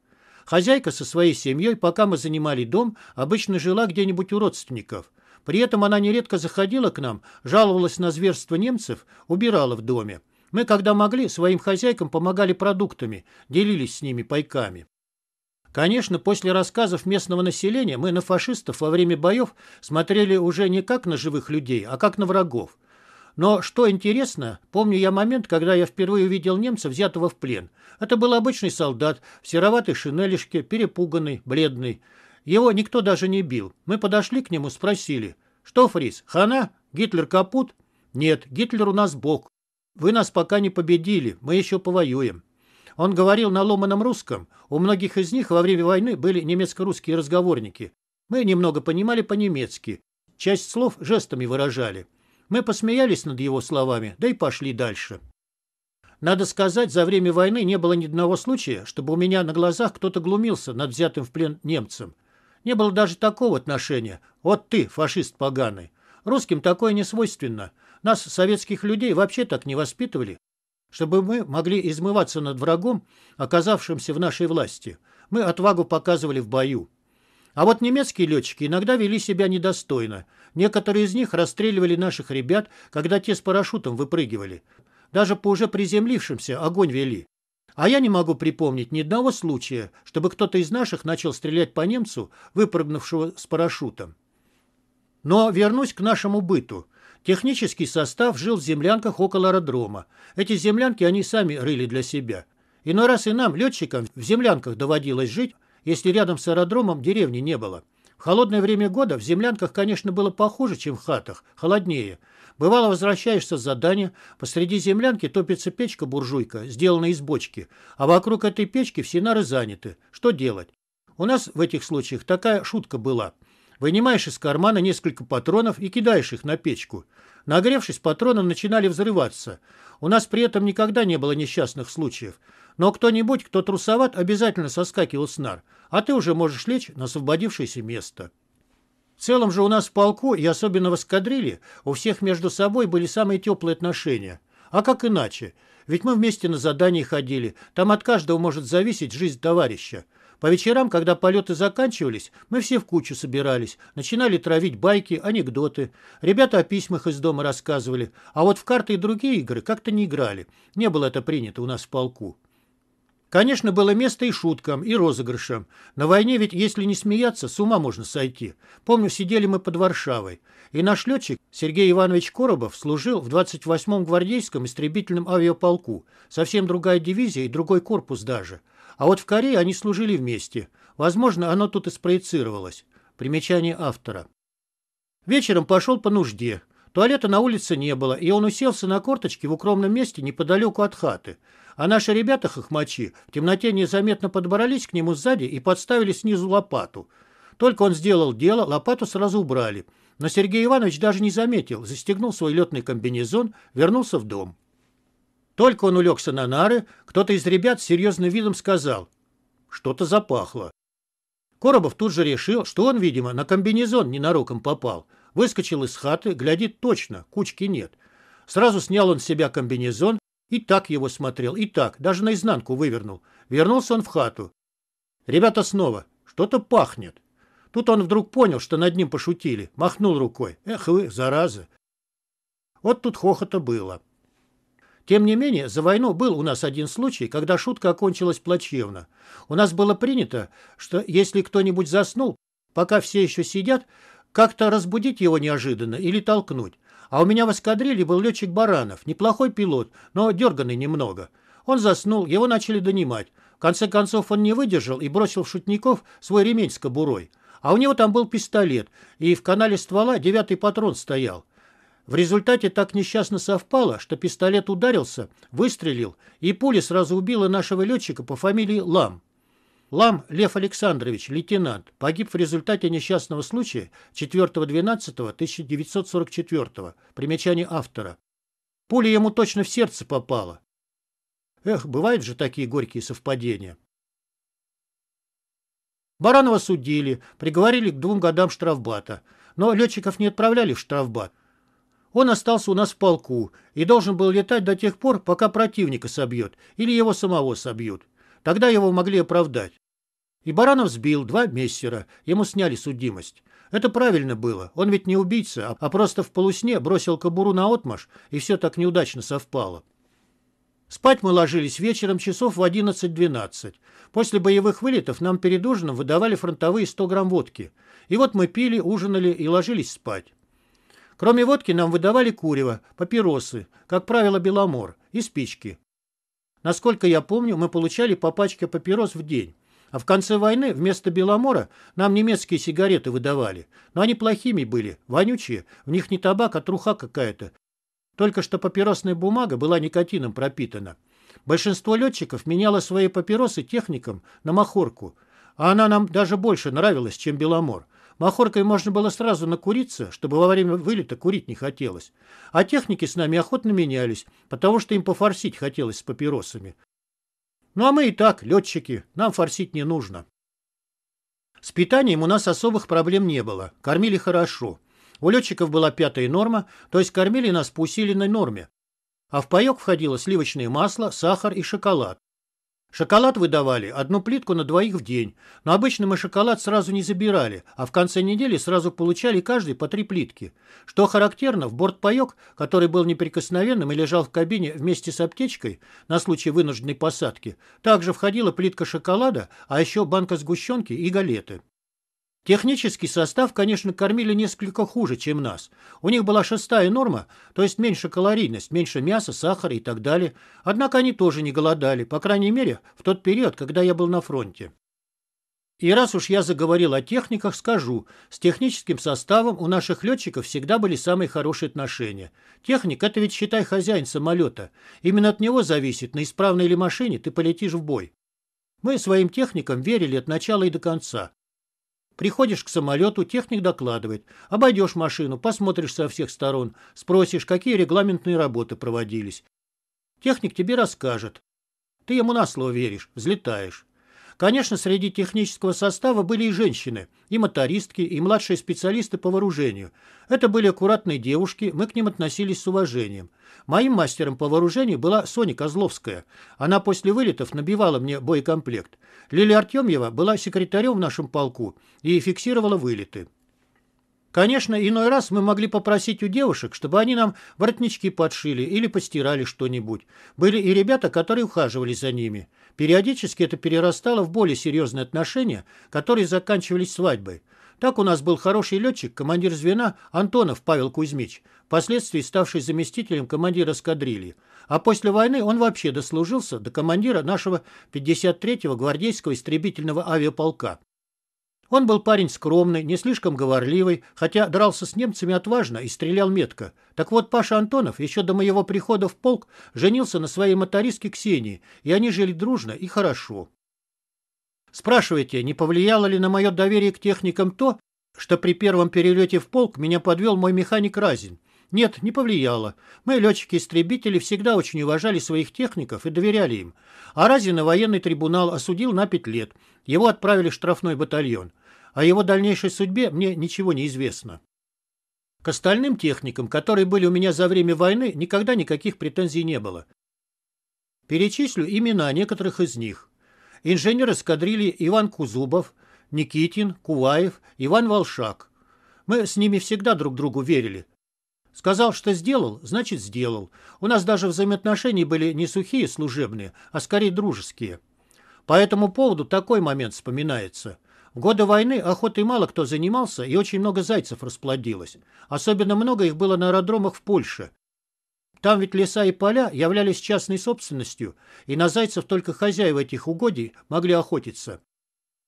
Хозяйка со своей семьей, пока мы занимали дом, обычно жила где-нибудь у родственников. При этом она нередко заходила к нам, жаловалась на зверство немцев, убирала в доме. Мы, когда могли, своим хозяйкам помогали продуктами, делились с ними пайками. Конечно, после рассказов местного населения мы на фашистов во время боев смотрели уже не как на живых людей, а как на врагов. Но что интересно, помню я момент, когда я впервые увидел немца, взятого в плен. Это был обычный солдат, в сероватой шинелишке, перепуганный, бледный. Его никто даже не бил. Мы подошли к нему, спросили. «Что, Фрис, хана? Гитлер капут?» «Нет, Гитлер у нас бог. Вы нас пока не победили, мы еще повоюем». Он говорил на ломаном русском. У многих из них во время войны были немецко-русские разговорники. Мы немного понимали по-немецки. Часть слов жестами выражали. Мы посмеялись над его словами, да и пошли дальше. Надо сказать, за время войны не было ни одного случая, чтобы у меня на глазах кто-то глумился над взятым в плен немцем. Не было даже такого отношения. Вот ты, фашист поганый. Русским такое не свойственно. Нас, советских людей, вообще так не воспитывали, чтобы мы могли измываться над врагом, оказавшимся в нашей власти. Мы отвагу показывали в бою. А вот немецкие летчики иногда вели себя недостойно. Некоторые из них расстреливали наших ребят, когда те с парашютом выпрыгивали. Даже по уже приземлившимся огонь вели. А я не могу припомнить ни одного случая, чтобы кто-то из наших начал стрелять по немцу, выпрыгнувшего с парашютом. Но вернусь к нашему быту. Технический состав жил в землянках около аэродрома. Эти землянки они сами рыли для себя. Иной раз и нам, летчикам, в землянках доводилось жить, если рядом с аэродромом деревни не было. В холодное время года в землянках, конечно, было похуже, чем в хатах, холоднее. Бывало, возвращаешься с задания, посреди землянки топится печка-буржуйка, сделанная из бочки, а вокруг этой печки все нары заняты. Что делать? У нас в этих случаях такая шутка была. Вынимаешь из кармана несколько патронов и кидаешь их на печку. Нагревшись, патроны начинали взрываться. У нас при этом никогда не было несчастных случаев. Но кто-нибудь, кто трусоват, обязательно соскакивал с нар, а ты уже можешь лечь на освободившееся место. В целом же у нас в полку и особенно в эскадрилье у всех между собой были самые теплые отношения. А как иначе? Ведь мы вместе на задание ходили, там от каждого может зависеть жизнь товарища. По вечерам, когда полеты заканчивались, мы все в кучу собирались, начинали травить байки, анекдоты. Ребята о письмах из дома рассказывали, а вот в карты и другие игры как-то не играли. Не было это принято у нас в полку. Конечно, было место и шуткам, и розыгрышам. На войне ведь, если не смеяться, с ума можно сойти. Помню, сидели мы под Варшавой. И наш летчик Сергей Иванович Коробов служил в 28-м гвардейском истребительном авиаполку. Совсем другая дивизия и другой корпус даже. А вот в Корее они служили вместе. Возможно, оно тут и спроецировалось. Примечание автора. Вечером пошел по нужде. Туалета на улице не было, и он уселся на корточке в укромном месте неподалеку от хаты. А наши ребята, хохмачи, в темноте незаметно подобрались к нему сзади и подставили снизу лопату. Только он сделал дело, лопату сразу убрали. Но Сергей Иванович даже не заметил, застегнул свой летный комбинезон, вернулся в дом. Только он улегся на нары, кто-то из ребят с серьезным видом сказал «что-то запахло». Коробов тут же решил, что он, видимо, на комбинезон ненароком попал. Выскочил из хаты, глядит точно, кучки нет. Сразу снял он с себя комбинезон, и так его смотрел, и так, даже наизнанку вывернул. Вернулся он в хату. Ребята снова. Что-то пахнет. Тут он вдруг понял, что над ним пошутили. Махнул рукой. Эх вы, заразы. Вот тут хохота было. Тем не менее, за войну был у нас один случай, когда шутка окончилась плачевно. У нас было принято, что если кто-нибудь заснул, пока все еще сидят, как-то разбудить его неожиданно или толкнуть. А у меня в эскадрилье был летчик Баранов, неплохой пилот, но дерганный немного. Он заснул, его начали донимать. В конце концов он не выдержал и бросил в шутников свой ремень с кобурой. А у него там был пистолет, и в канале ствола девятый патрон стоял. В результате так несчастно совпало, что пистолет ударился, выстрелил, и пуля сразу убила нашего летчика по фамилии Лам. Лам Лев Александрович, лейтенант, погиб в результате несчастного случая 4.12.1944, примечание автора. Пуля ему точно в сердце попала. Эх, бывают же такие горькие совпадения. Баранова судили, приговорили к двум годам штрафбата. Но летчиков не отправляли в штрафбат. Он остался у нас в полку и должен был летать до тех пор, пока противника собьет или его самого собьют. Тогда его могли оправдать. И Баранов сбил два мессера, ему сняли судимость. Это правильно было, он ведь не убийца, а, а просто в полусне бросил кобуру на отмаш, и все так неудачно совпало. Спать мы ложились вечером часов в 11-12. После боевых вылетов нам перед ужином выдавали фронтовые 100 грамм водки. И вот мы пили, ужинали и ложились спать. Кроме водки нам выдавали курево, папиросы, как правило, беломор, и спички. Насколько я помню, мы получали по пачке папирос в день. А в конце войны вместо Беломора нам немецкие сигареты выдавали. Но они плохими были, вонючие. В них не табак, а труха какая-то. Только что папиросная бумага была никотином пропитана. Большинство летчиков меняло свои папиросы техникам на махорку. А она нам даже больше нравилась, чем Беломор. Махоркой можно было сразу накуриться, чтобы во время вылета курить не хотелось. А техники с нами охотно менялись, потому что им пофорсить хотелось с папиросами. Ну а мы и так, летчики, нам форсить не нужно. С питанием у нас особых проблем не было, кормили хорошо. У летчиков была пятая норма, то есть кормили нас по усиленной норме. А в паек входило сливочное масло, сахар и шоколад. Шоколад выдавали одну плитку на двоих в день, но обычно мы шоколад сразу не забирали, а в конце недели сразу получали каждый по три плитки. Что характерно, в бортпаёк, который был неприкосновенным и лежал в кабине вместе с аптечкой на случай вынужденной посадки, также входила плитка шоколада, а еще банка сгущенки и галеты. Технический состав, конечно, кормили несколько хуже, чем нас. У них была шестая норма, то есть меньше калорийность, меньше мяса, сахара и так далее. Однако они тоже не голодали, по крайней мере, в тот период, когда я был на фронте. И раз уж я заговорил о техниках, скажу, с техническим составом у наших летчиков всегда были самые хорошие отношения. Техник – это ведь, считай, хозяин самолета. Именно от него зависит, на исправной ли машине ты полетишь в бой. Мы своим техникам верили от начала и до конца. Приходишь к самолету, техник докладывает. Обойдешь машину, посмотришь со всех сторон, спросишь, какие регламентные работы проводились. Техник тебе расскажет. Ты ему на слово веришь, взлетаешь. Конечно, среди технического состава были и женщины, и мотористки, и младшие специалисты по вооружению. Это были аккуратные девушки, мы к ним относились с уважением. Моим мастером по вооружению была Соня Козловская. Она после вылетов набивала мне боекомплект. Лилия Артемьева была секретарем в нашем полку и фиксировала вылеты. Конечно, иной раз мы могли попросить у девушек, чтобы они нам воротнички подшили или постирали что-нибудь. Были и ребята, которые ухаживали за ними. Периодически это перерастало в более серьезные отношения, которые заканчивались свадьбой. Так у нас был хороший летчик, командир звена Антонов Павел Кузьмич, впоследствии ставший заместителем командира эскадрильи. А после войны он вообще дослужился до командира нашего 53-го гвардейского истребительного авиаполка. Он был парень скромный, не слишком говорливый, хотя дрался с немцами отважно и стрелял метко. Так вот, Паша Антонов еще до моего прихода в полк женился на своей мотористке Ксении, и они жили дружно и хорошо. Спрашиваете, не повлияло ли на мое доверие к техникам то, что при первом перелете в полк меня подвел мой механик Разин? Нет, не повлияло. Мы, летчики-истребители, всегда очень уважали своих техников и доверяли им. А Разина военный трибунал осудил на пять лет. Его отправили в штрафной батальон. О его дальнейшей судьбе мне ничего не известно. К остальным техникам, которые были у меня за время войны, никогда никаких претензий не было. Перечислю имена некоторых из них. Инженер эскадрильи Иван Кузубов, Никитин, Куваев, Иван Волшак. Мы с ними всегда друг другу верили. Сказал, что сделал, значит сделал. У нас даже взаимоотношения были не сухие служебные, а скорее дружеские. По этому поводу такой момент вспоминается. В годы войны охотой мало кто занимался и очень много зайцев расплодилось. Особенно много их было на аэродромах в Польше. Там ведь леса и поля являлись частной собственностью, и на зайцев только хозяева этих угодий могли охотиться.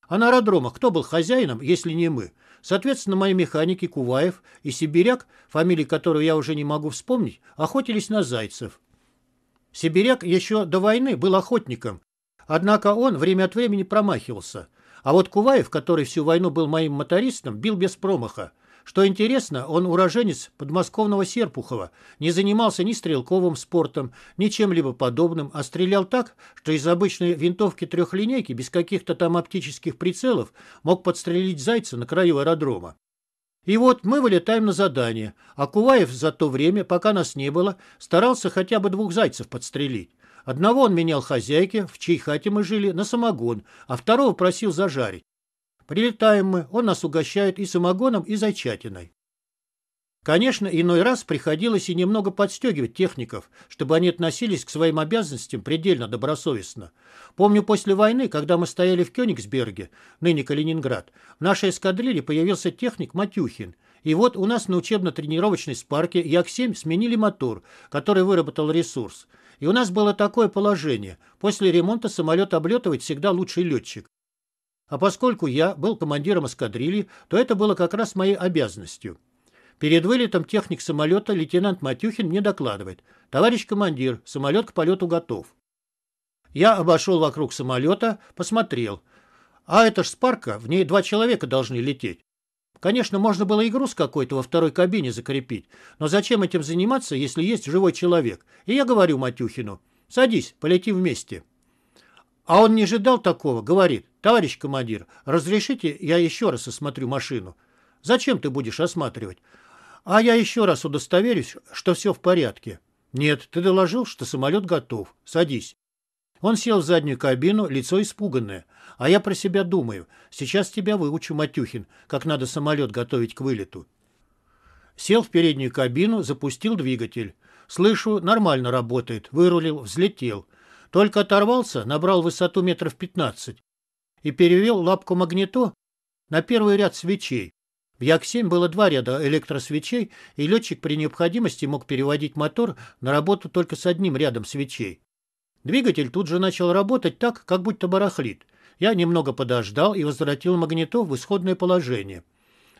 А на аэродромах кто был хозяином, если не мы? Соответственно, мои механики Куваев и Сибиряк, фамилии которого я уже не могу вспомнить, охотились на зайцев. Сибиряк еще до войны был охотником, однако он время от времени промахивался. А вот Куваев, который всю войну был моим мотористом, бил без промаха. Что интересно, он уроженец подмосковного Серпухова, не занимался ни стрелковым спортом, ни чем-либо подобным, а стрелял так, что из обычной винтовки трехлинейки без каких-то там оптических прицелов мог подстрелить зайца на краю аэродрома. И вот мы вылетаем на задание, а Куваев за то время, пока нас не было, старался хотя бы двух зайцев подстрелить. Одного он менял хозяйке, в чьей хате мы жили, на самогон, а второго просил зажарить. Прилетаем мы, он нас угощает и самогоном, и зайчатиной. Конечно, иной раз приходилось и немного подстегивать техников, чтобы они относились к своим обязанностям предельно добросовестно. Помню, после войны, когда мы стояли в Кёнигсберге, ныне Калининград, в нашей эскадрилье появился техник Матюхин. И вот у нас на учебно-тренировочной спарке Як-7 сменили мотор, который выработал ресурс. И у нас было такое положение. После ремонта самолет облетывать всегда лучший летчик. А поскольку я был командиром эскадрильи, то это было как раз моей обязанностью. Перед вылетом техник самолета лейтенант Матюхин мне докладывает. «Товарищ командир, самолет к полету готов». Я обошел вокруг самолета, посмотрел. А это ж спарка, в ней два человека должны лететь. Конечно, можно было и груз какой-то во второй кабине закрепить, но зачем этим заниматься, если есть живой человек? И я говорю Матюхину, садись, полетим вместе. А он не ожидал такого, говорит, «Товарищ командир, разрешите, я еще раз осмотрю машину?» «Зачем ты будешь осматривать?» «А я еще раз удостоверюсь, что все в порядке». «Нет, ты доложил, что самолет готов. Садись». Он сел в заднюю кабину, лицо испуганное. А я про себя думаю. Сейчас тебя выучу, Матюхин, как надо самолет готовить к вылету. Сел в переднюю кабину, запустил двигатель. Слышу, нормально работает. Вырулил, взлетел. Только оторвался, набрал высоту метров пятнадцать и перевел лапку магнито на первый ряд свечей. В Як-7 было два ряда электросвечей, и летчик при необходимости мог переводить мотор на работу только с одним рядом свечей. Двигатель тут же начал работать так, как будто барахлит. Я немного подождал и возвратил магнитов в исходное положение.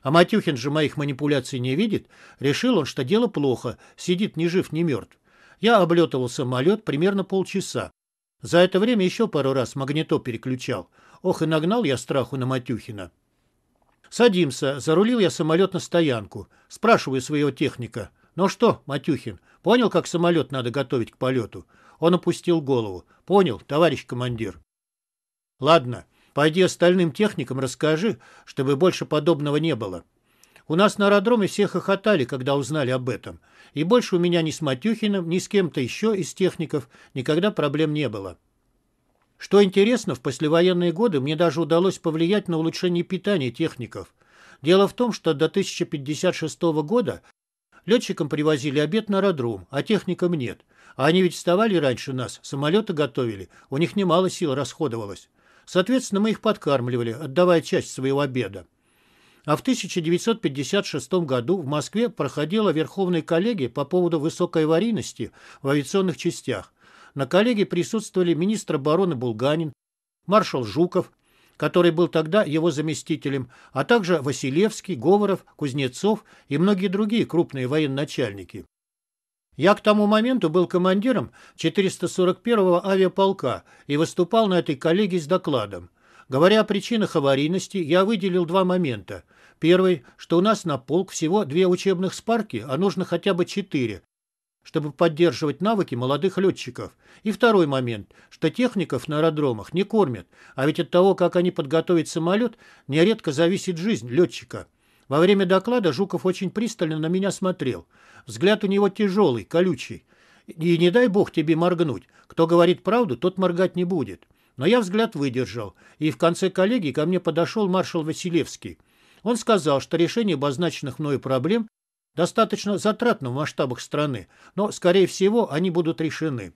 А Матюхин же моих манипуляций не видит. Решил он, что дело плохо, сидит ни жив, ни мертв. Я облетывал самолет примерно полчаса. За это время еще пару раз магнито переключал – Ох, и нагнал я страху на Матюхина. Садимся. Зарулил я самолет на стоянку. Спрашиваю своего техника. Ну что, Матюхин, понял, как самолет надо готовить к полету? Он опустил голову. Понял, товарищ командир. Ладно, пойди остальным техникам расскажи, чтобы больше подобного не было. У нас на аэродроме все хохотали, когда узнали об этом. И больше у меня ни с Матюхиным, ни с кем-то еще из техников никогда проблем не было. Что интересно, в послевоенные годы мне даже удалось повлиять на улучшение питания техников. Дело в том, что до 1056 года летчикам привозили обед на аэродром, а техникам нет. А они ведь вставали раньше нас, самолеты готовили, у них немало сил расходовалось. Соответственно, мы их подкармливали, отдавая часть своего обеда. А в 1956 году в Москве проходила Верховная коллегия по поводу высокой аварийности в авиационных частях. На коллегии присутствовали министр обороны Булганин, маршал Жуков, который был тогда его заместителем, а также Василевский, Говоров, Кузнецов и многие другие крупные военачальники. Я к тому моменту был командиром 441-го авиаполка и выступал на этой коллегии с докладом. Говоря о причинах аварийности, я выделил два момента. Первый, что у нас на полк всего две учебных спарки, а нужно хотя бы четыре, чтобы поддерживать навыки молодых летчиков. И второй момент, что техников на аэродромах не кормят, а ведь от того, как они подготовят самолет, нередко зависит жизнь летчика. Во время доклада Жуков очень пристально на меня смотрел. Взгляд у него тяжелый, колючий. И не дай бог тебе моргнуть. Кто говорит правду, тот моргать не будет. Но я взгляд выдержал, и в конце коллегии ко мне подошел маршал Василевский. Он сказал, что решение обозначенных мною проблем Достаточно затратно в масштабах страны, но, скорее всего, они будут решены.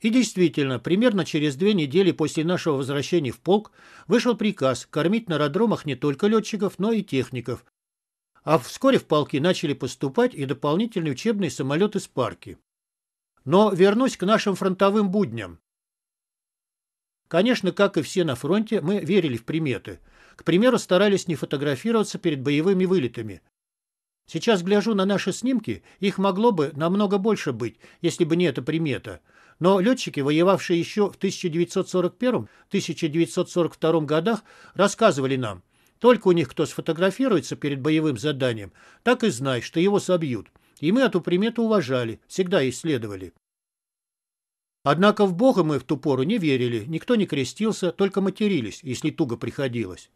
И действительно, примерно через две недели после нашего возвращения в полк вышел приказ кормить на аэродромах не только летчиков, но и техников. А вскоре в полки начали поступать и дополнительные учебные самолеты с парки. Но вернусь к нашим фронтовым будням. Конечно, как и все на фронте, мы верили в приметы. К примеру, старались не фотографироваться перед боевыми вылетами. Сейчас гляжу на наши снимки, их могло бы намного больше быть, если бы не эта примета. Но летчики, воевавшие еще в 1941-1942 годах, рассказывали нам, только у них кто сфотографируется перед боевым заданием, так и знай, что его собьют. И мы эту примету уважали, всегда исследовали. Однако в Бога мы в ту пору не верили, никто не крестился, только матерились, если туго приходилось.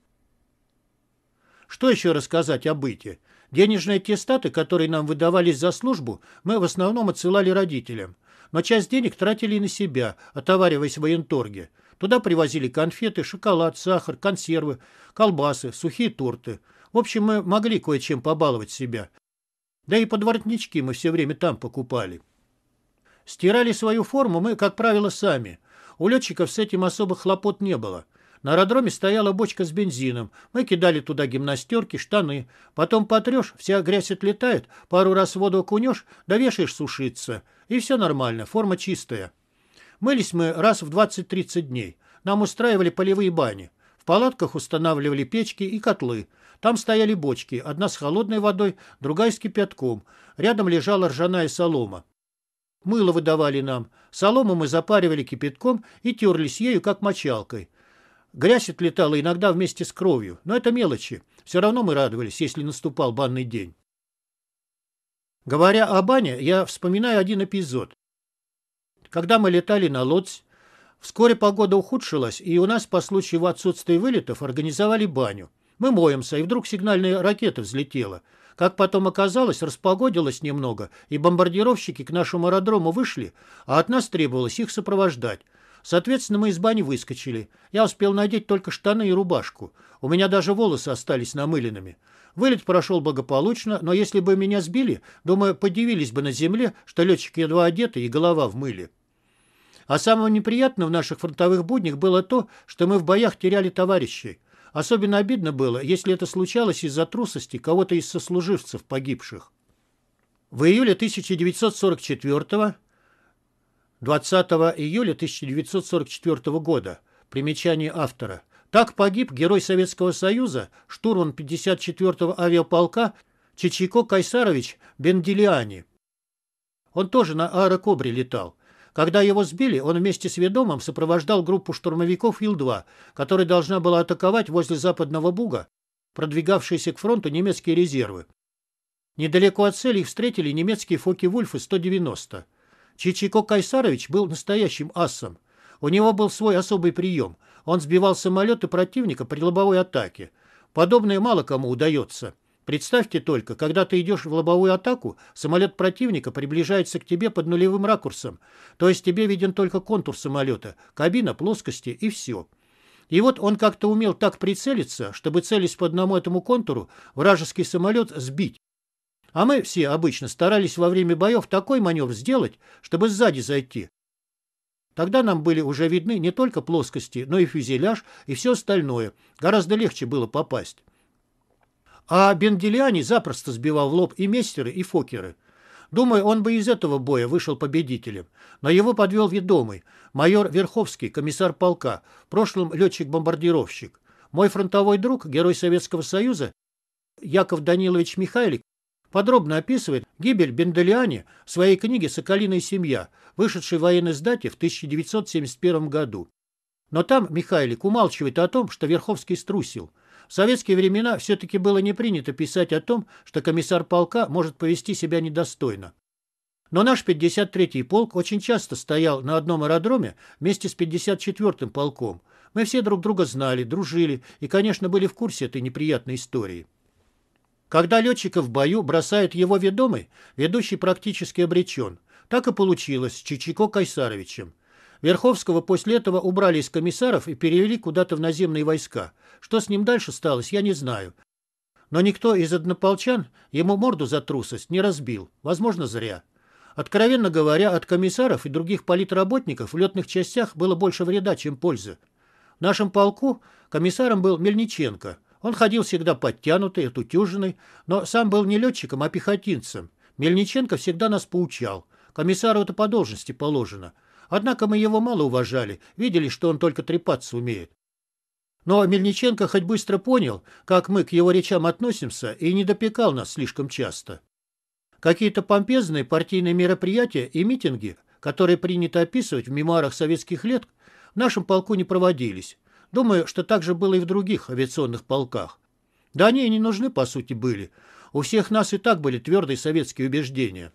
Что еще рассказать о бытии? Денежные аттестаты, которые нам выдавались за службу, мы в основном отсылали родителям. Но часть денег тратили и на себя, отовариваясь в военторге. Туда привозили конфеты, шоколад, сахар, консервы, колбасы, сухие торты. В общем, мы могли кое-чем побаловать себя. Да и подворотнички мы все время там покупали. Стирали свою форму мы, как правило, сами. У летчиков с этим особых хлопот не было. На аэродроме стояла бочка с бензином. Мы кидали туда гимнастерки, штаны. Потом потрешь, вся грязь отлетает, пару раз воду окунешь, довешаешь сушиться. И все нормально, форма чистая. Мылись мы раз в 20-30 дней. Нам устраивали полевые бани. В палатках устанавливали печки и котлы. Там стояли бочки, одна с холодной водой, другая с кипятком. Рядом лежала ржаная солома. Мыло выдавали нам. Солому мы запаривали кипятком и терлись ею, как мочалкой. Грязь отлетала иногда вместе с кровью, но это мелочи. Все равно мы радовались, если наступал банный день. Говоря о бане, я вспоминаю один эпизод. Когда мы летали на Лодзь, вскоре погода ухудшилась, и у нас по случаю отсутствия вылетов организовали баню. Мы моемся, и вдруг сигнальная ракета взлетела. Как потом оказалось, распогодилось немного, и бомбардировщики к нашему аэродрому вышли, а от нас требовалось их сопровождать. Соответственно, мы из бани выскочили. Я успел надеть только штаны и рубашку. У меня даже волосы остались намыленными. Вылет прошел благополучно, но если бы меня сбили, думаю, подивились бы на земле, что летчики едва одеты и голова в мыле. А самое неприятное в наших фронтовых буднях было то, что мы в боях теряли товарищей. Особенно обидно было, если это случалось из-за трусости кого-то из сослуживцев погибших. В июле 1944 года 20 июля 1944 года. Примечание автора. Так погиб герой Советского Союза, штурман 54-го авиаполка Чичико Кайсарович Бендилиани. Он тоже на аэрокобре летал. Когда его сбили, он вместе с ведомым сопровождал группу штурмовиков Ил-2, которая должна была атаковать возле западного Буга продвигавшиеся к фронту немецкие резервы. Недалеко от цели их встретили немецкие «Фоки-Вульфы» 190. Чичико Кайсарович был настоящим асом. У него был свой особый прием. Он сбивал самолеты противника при лобовой атаке. Подобное мало кому удается. Представьте только, когда ты идешь в лобовую атаку, самолет противника приближается к тебе под нулевым ракурсом, то есть тебе виден только контур самолета, кабина, плоскости и все. И вот он как-то умел так прицелиться, чтобы, целясь по одному этому контуру, вражеский самолет сбить. А мы все обычно старались во время боев такой маневр сделать, чтобы сзади зайти. Тогда нам были уже видны не только плоскости, но и фюзеляж и все остальное. Гораздо легче было попасть. А Бенделиани запросто сбивал в лоб и мессеры, и фокеры. Думаю, он бы из этого боя вышел победителем. Но его подвел ведомый. Майор Верховский, комиссар полка, в прошлом летчик-бомбардировщик. Мой фронтовой друг, герой Советского Союза, Яков Данилович Михайлик, подробно описывает гибель Бенделиани в своей книге «Соколиная семья», вышедшей в военной сдате в 1971 году. Но там Михайлик умалчивает о том, что Верховский струсил. В советские времена все-таки было не принято писать о том, что комиссар полка может повести себя недостойно. Но наш 53-й полк очень часто стоял на одном аэродроме вместе с 54-м полком. Мы все друг друга знали, дружили и, конечно, были в курсе этой неприятной истории. Когда летчика в бою бросает его ведомый, ведущий практически обречен. Так и получилось с Чичико Кайсаровичем. Верховского после этого убрали из комиссаров и перевели куда-то в наземные войска. Что с ним дальше сталось, я не знаю. Но никто из однополчан ему морду за трусость не разбил. Возможно, зря. Откровенно говоря, от комиссаров и других политработников в летных частях было больше вреда, чем пользы. В нашем полку комиссаром был Мельниченко – он ходил всегда подтянутый, отутюженный, но сам был не летчиком, а пехотинцем. Мельниченко всегда нас поучал. Комиссару это по должности положено. Однако мы его мало уважали, видели, что он только трепаться умеет. Но Мельниченко хоть быстро понял, как мы к его речам относимся, и не допекал нас слишком часто. Какие-то помпезные партийные мероприятия и митинги, которые принято описывать в мемуарах советских лет, в нашем полку не проводились. Думаю, что так же было и в других авиационных полках. Да они и не нужны, по сути, были. У всех нас и так были твердые советские убеждения.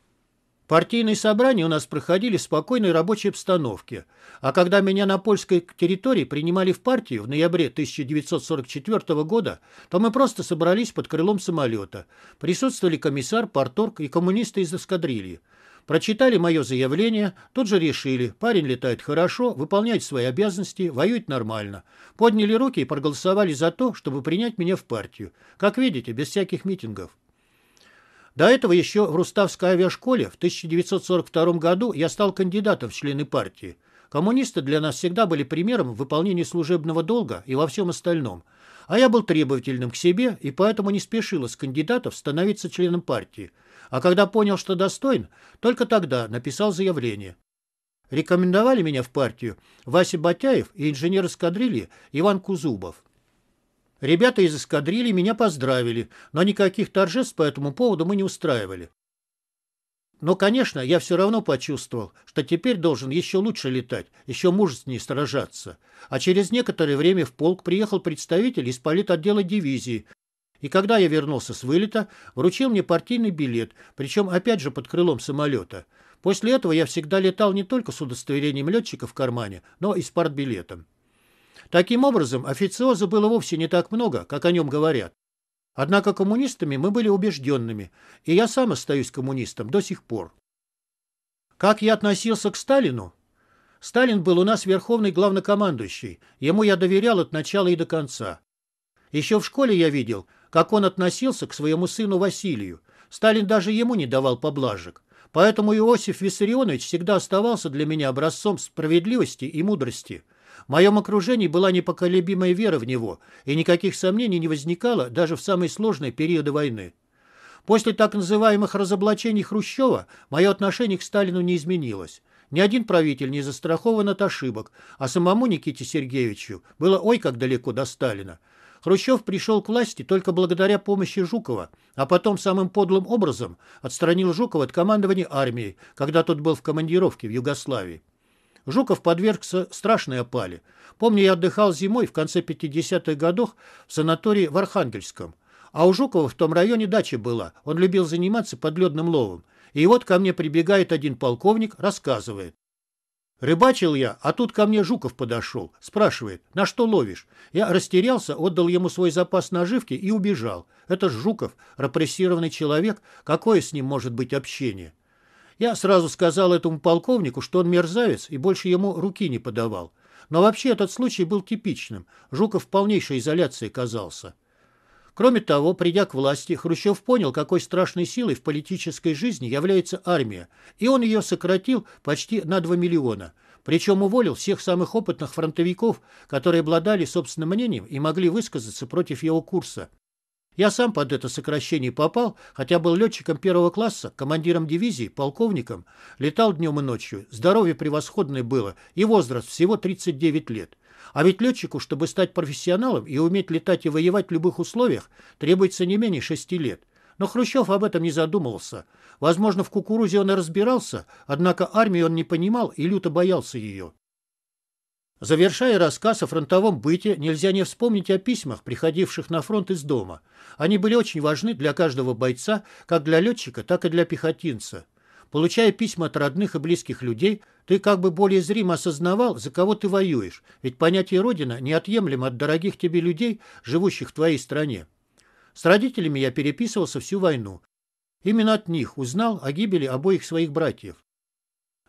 Партийные собрания у нас проходили в спокойной рабочей обстановке, а когда меня на польской территории принимали в партию в ноябре 1944 года, то мы просто собрались под крылом самолета. Присутствовали комиссар, порторг и коммунисты из эскадрильи. Прочитали мое заявление, тут же решили, парень летает хорошо, выполняет свои обязанности, воюет нормально. Подняли руки и проголосовали за то, чтобы принять меня в партию. Как видите, без всяких митингов. До этого еще в Руставской авиашколе в 1942 году я стал кандидатом в члены партии. Коммунисты для нас всегда были примером в выполнении служебного долга и во всем остальном. А я был требовательным к себе и поэтому не спешил из кандидатов становиться членом партии. А когда понял, что достоин, только тогда написал заявление. Рекомендовали меня в партию Вася Батяев и инженер эскадрильи Иван Кузубов. Ребята из эскадрильи меня поздравили, но никаких торжеств по этому поводу мы не устраивали. Но, конечно, я все равно почувствовал, что теперь должен еще лучше летать, еще мужественнее сражаться. А через некоторое время в полк приехал представитель из политотдела дивизии. И когда я вернулся с вылета, вручил мне партийный билет, причем опять же под крылом самолета. После этого я всегда летал не только с удостоверением летчика в кармане, но и с партбилетом. Таким образом, официоза было вовсе не так много, как о нем говорят. Однако коммунистами мы были убежденными, и я сам остаюсь коммунистом до сих пор. Как я относился к Сталину? Сталин был у нас верховный главнокомандующий, ему я доверял от начала и до конца. Еще в школе я видел, как он относился к своему сыну Василию. Сталин даже ему не давал поблажек. Поэтому Иосиф Виссарионович всегда оставался для меня образцом справедливости и мудрости – в моем окружении была непоколебимая вера в него, и никаких сомнений не возникало даже в самые сложные периоды войны. После так называемых разоблачений Хрущева мое отношение к Сталину не изменилось. Ни один правитель не застрахован от ошибок, а самому Никите Сергеевичу было ой как далеко до Сталина. Хрущев пришел к власти только благодаря помощи Жукова, а потом самым подлым образом отстранил Жукова от командования армией, когда тот был в командировке в Югославии. Жуков подвергся страшной опале. Помню, я отдыхал зимой в конце 50-х годов в санатории в Архангельском. А у Жукова в том районе дача была. Он любил заниматься подледным ловом. И вот ко мне прибегает один полковник, рассказывает. Рыбачил я, а тут ко мне Жуков подошел. Спрашивает, на что ловишь? Я растерялся, отдал ему свой запас наживки и убежал. Это ж Жуков, репрессированный человек. Какое с ним может быть общение? Я сразу сказал этому полковнику, что он мерзавец и больше ему руки не подавал. Но вообще этот случай был типичным. Жуков в полнейшей изоляции казался. Кроме того, придя к власти, Хрущев понял, какой страшной силой в политической жизни является армия, и он ее сократил почти на 2 миллиона. Причем уволил всех самых опытных фронтовиков, которые обладали собственным мнением и могли высказаться против его курса. Я сам под это сокращение попал, хотя был летчиком первого класса, командиром дивизии, полковником, летал днем и ночью, здоровье превосходное было и возраст всего 39 лет. А ведь летчику, чтобы стать профессионалом и уметь летать и воевать в любых условиях, требуется не менее 6 лет. Но Хрущев об этом не задумывался. Возможно, в кукурузе он и разбирался, однако армию он не понимал и люто боялся ее. Завершая рассказ о фронтовом быте, нельзя не вспомнить о письмах, приходивших на фронт из дома. Они были очень важны для каждого бойца, как для летчика, так и для пехотинца. Получая письма от родных и близких людей, ты как бы более зримо осознавал, за кого ты воюешь, ведь понятие «родина» неотъемлемо от дорогих тебе людей, живущих в твоей стране. С родителями я переписывался всю войну. Именно от них узнал о гибели обоих своих братьев.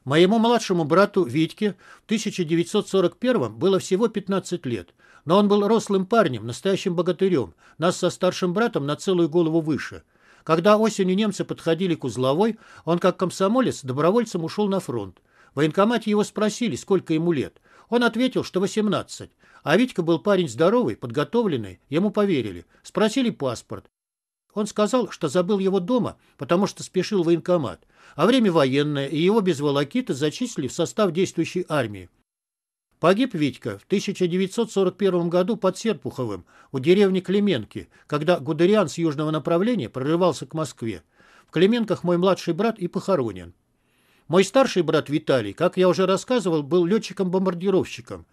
Моему младшему брату Витьке в 1941 было всего 15 лет, но он был рослым парнем, настоящим богатырем, нас со старшим братом на целую голову выше. Когда осенью немцы подходили к Узловой, он как комсомолец добровольцем ушел на фронт. В военкомате его спросили, сколько ему лет. Он ответил, что 18. А Витька был парень здоровый, подготовленный, ему поверили. Спросили паспорт. Он сказал, что забыл его дома, потому что спешил в военкомат, а время военное, и его без волокита зачислили в состав действующей армии. Погиб Витька в 1941 году под Серпуховым у деревни Клименки, когда Гудериан с южного направления прорывался к Москве. В Клименках мой младший брат и похоронен. Мой старший брат Виталий, как я уже рассказывал, был летчиком-бомбардировщиком.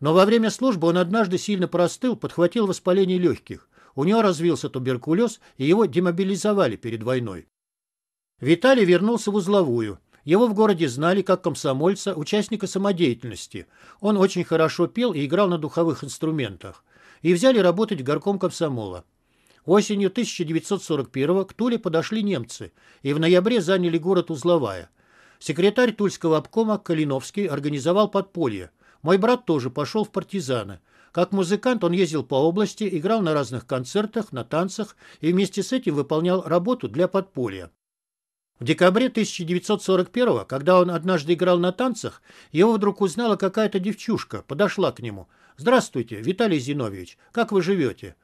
Но во время службы он однажды сильно простыл, подхватил воспаление легких. У него развился туберкулез, и его демобилизовали перед войной. Виталий вернулся в узловую. Его в городе знали как комсомольца, участника самодеятельности. Он очень хорошо пел и играл на духовых инструментах. И взяли работать в горком комсомола. Осенью 1941 к Туле подошли немцы и в ноябре заняли город Узловая. Секретарь Тульского обкома Калиновский организовал подполье. Мой брат тоже пошел в партизаны – как музыкант он ездил по области, играл на разных концертах, на танцах и вместе с этим выполнял работу для подполья. В декабре 1941 когда он однажды играл на танцах, его вдруг узнала какая-то девчушка, подошла к нему. «Здравствуйте, Виталий Зиновьевич, как вы живете?»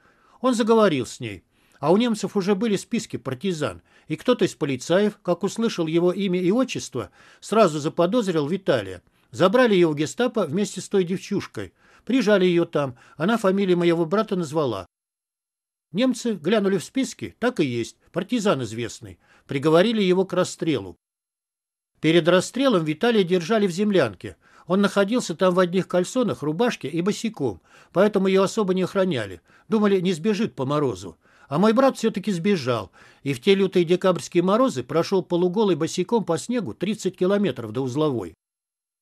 Он заговорил с ней. А у немцев уже были списки партизан, и кто-то из полицаев, как услышал его имя и отчество, сразу заподозрил Виталия. Забрали его в гестапо вместе с той девчушкой – Прижали ее там. Она фамилию моего брата назвала. Немцы глянули в списки, так и есть, партизан известный. Приговорили его к расстрелу. Перед расстрелом Виталия держали в землянке. Он находился там в одних кальсонах, рубашке и босиком, поэтому ее особо не охраняли. Думали, не сбежит по морозу. А мой брат все-таки сбежал, и в те лютые декабрьские морозы прошел полуголый босиком по снегу 30 километров до узловой.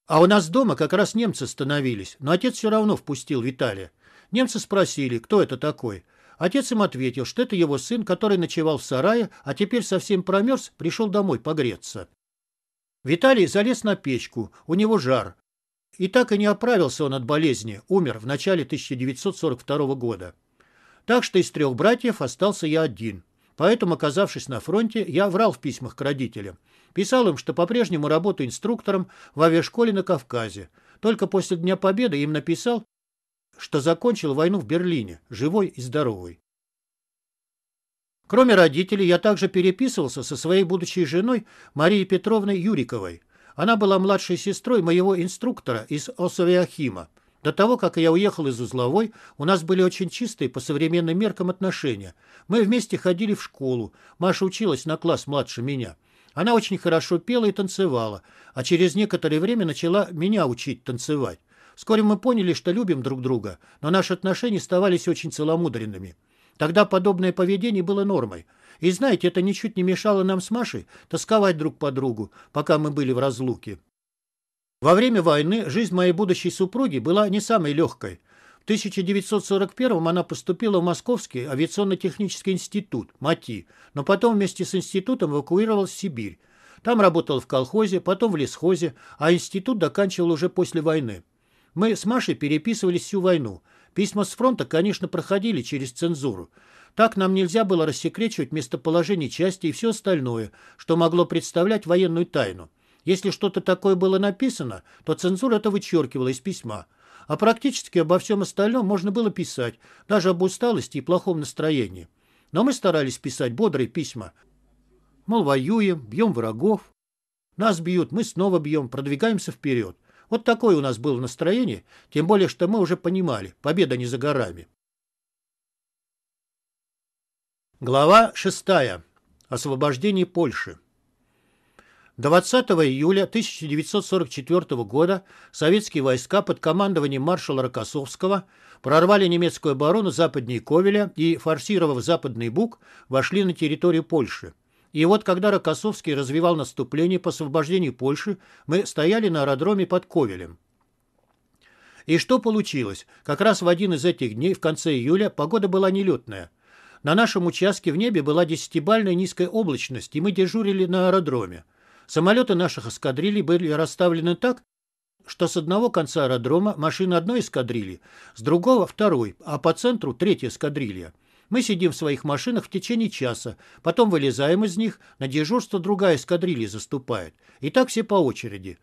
А у нас дома как раз немцы становились, но отец все равно впустил Виталия. Немцы спросили, кто это такой. Отец им ответил, что это его сын, который ночевал в сарае, а теперь совсем промерз, пришел домой погреться. Виталий залез на печку, у него жар. И так и не оправился он от болезни, умер в начале 1942 года. Так что из трех братьев остался я один. Поэтому, оказавшись на фронте, я врал в письмах к родителям. Писал им, что по-прежнему работаю инструктором в авиашколе на Кавказе. Только после Дня Победы им написал, что закончил войну в Берлине, живой и здоровый. Кроме родителей, я также переписывался со своей будущей женой Марией Петровной Юриковой. Она была младшей сестрой моего инструктора из Осавиахима. До того, как я уехал из Узловой, у нас были очень чистые по современным меркам отношения. Мы вместе ходили в школу. Маша училась на класс младше меня. Она очень хорошо пела и танцевала, а через некоторое время начала меня учить танцевать. Вскоре мы поняли, что любим друг друга, но наши отношения оставались очень целомудренными. Тогда подобное поведение было нормой. И знаете, это ничуть не мешало нам с Машей тосковать друг по другу, пока мы были в разлуке. Во время войны жизнь моей будущей супруги была не самой легкой. 1941 она поступила в Московский авиационно-технический институт, МАТИ, но потом вместе с институтом эвакуировалась в Сибирь. Там работала в колхозе, потом в лесхозе, а институт доканчивал уже после войны. Мы с Машей переписывались всю войну. Письма с фронта, конечно, проходили через цензуру. Так нам нельзя было рассекречивать местоположение части и все остальное, что могло представлять военную тайну. Если что-то такое было написано, то цензура это вычеркивала из письма. А практически обо всем остальном можно было писать, даже об усталости и плохом настроении. Но мы старались писать бодрые письма. Мол, воюем, бьем врагов. Нас бьют, мы снова бьем, продвигаемся вперед. Вот такое у нас было настроение, тем более, что мы уже понимали, победа не за горами. Глава 6. Освобождение Польши. 20 июля 1944 года советские войска под командованием маршала Рокоссовского прорвали немецкую оборону западнее Ковеля и, форсировав западный Бук вошли на территорию Польши. И вот когда Рокоссовский развивал наступление по освобождению Польши, мы стояли на аэродроме под Ковелем. И что получилось? Как раз в один из этих дней, в конце июля, погода была нелетная. На нашем участке в небе была десятибальная низкая облачность, и мы дежурили на аэродроме. Самолеты наших эскадрилий были расставлены так, что с одного конца аэродрома машина одной эскадрильи, с другого – второй, а по центру – третья эскадрилья. Мы сидим в своих машинах в течение часа, потом вылезаем из них, на дежурство другая эскадрилья заступает. И так все по очереди.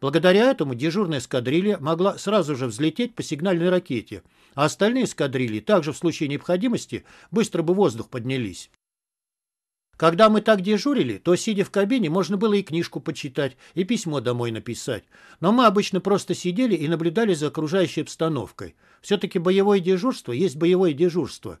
Благодаря этому дежурная эскадрилья могла сразу же взлететь по сигнальной ракете, а остальные эскадрильи также в случае необходимости быстро бы в воздух поднялись. Когда мы так дежурили, то, сидя в кабине, можно было и книжку почитать, и письмо домой написать. Но мы обычно просто сидели и наблюдали за окружающей обстановкой. Все-таки боевое дежурство есть боевое дежурство.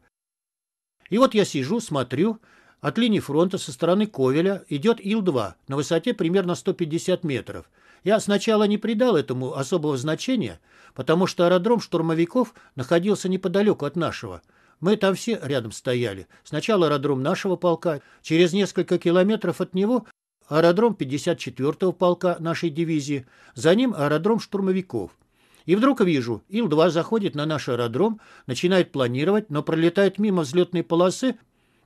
И вот я сижу, смотрю. От линии фронта со стороны Ковеля идет Ил-2 на высоте примерно 150 метров. Я сначала не придал этому особого значения, потому что аэродром штурмовиков находился неподалеку от нашего – мы там все рядом стояли. Сначала аэродром нашего полка, через несколько километров от него аэродром 54-го полка нашей дивизии, за ним аэродром штурмовиков. И вдруг вижу, Ил-2 заходит на наш аэродром, начинает планировать, но пролетает мимо взлетной полосы,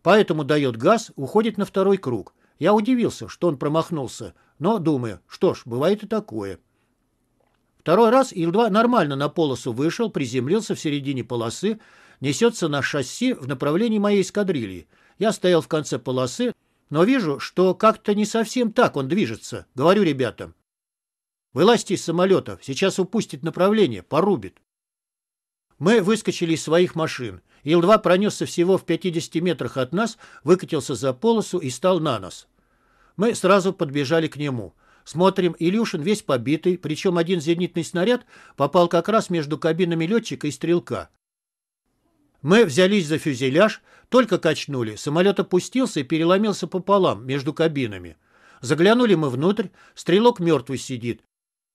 поэтому дает газ, уходит на второй круг. Я удивился, что он промахнулся, но думаю, что ж, бывает и такое. Второй раз Ил-2 нормально на полосу вышел, приземлился в середине полосы, несется на шасси в направлении моей эскадрильи. Я стоял в конце полосы, но вижу, что как-то не совсем так он движется. Говорю ребятам. Вылазьте из самолетов, сейчас упустит направление, порубит. Мы выскочили из своих машин. Ил-2 пронесся всего в 50 метрах от нас, выкатился за полосу и стал на нас. Мы сразу подбежали к нему. Смотрим, Илюшин весь побитый, причем один зенитный снаряд попал как раз между кабинами летчика и стрелка. Мы взялись за фюзеляж, только качнули, самолет опустился и переломился пополам между кабинами. Заглянули мы внутрь, стрелок мертвый сидит,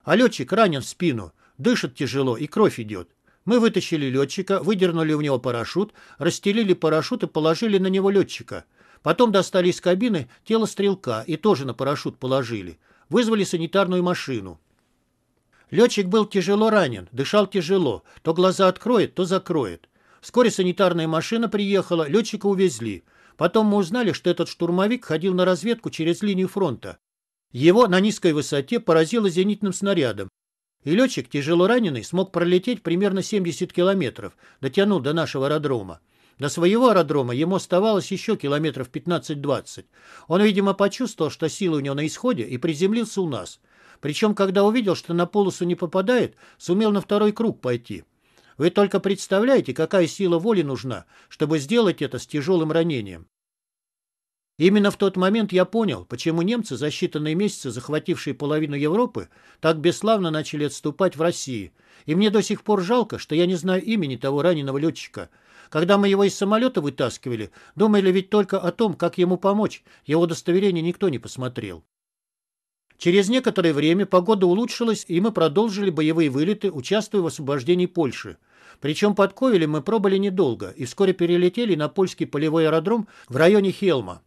а летчик ранен в спину, дышит тяжело и кровь идет. Мы вытащили летчика, выдернули у него парашют, расстелили парашют и положили на него летчика. Потом достали из кабины тело стрелка и тоже на парашют положили. Вызвали санитарную машину. Летчик был тяжело ранен, дышал тяжело, то глаза откроет, то закроет. Вскоре санитарная машина приехала, летчика увезли. Потом мы узнали, что этот штурмовик ходил на разведку через линию фронта. Его на низкой высоте поразило зенитным снарядом. И летчик, тяжело раненый, смог пролететь примерно 70 километров, дотянул до нашего аэродрома. До своего аэродрома ему оставалось еще километров 15-20. Он, видимо, почувствовал, что силы у него на исходе, и приземлился у нас. Причем, когда увидел, что на полосу не попадает, сумел на второй круг пойти. Вы только представляете, какая сила воли нужна, чтобы сделать это с тяжелым ранением. Именно в тот момент я понял, почему немцы, за считанные месяцы захватившие половину Европы, так бесславно начали отступать в России. И мне до сих пор жалко, что я не знаю имени того раненого летчика. Когда мы его из самолета вытаскивали, думали ведь только о том, как ему помочь. Его удостоверение никто не посмотрел. Через некоторое время погода улучшилась, и мы продолжили боевые вылеты, участвуя в освобождении Польши. Причем под Ковелем мы пробыли недолго и вскоре перелетели на польский полевой аэродром в районе Хелма.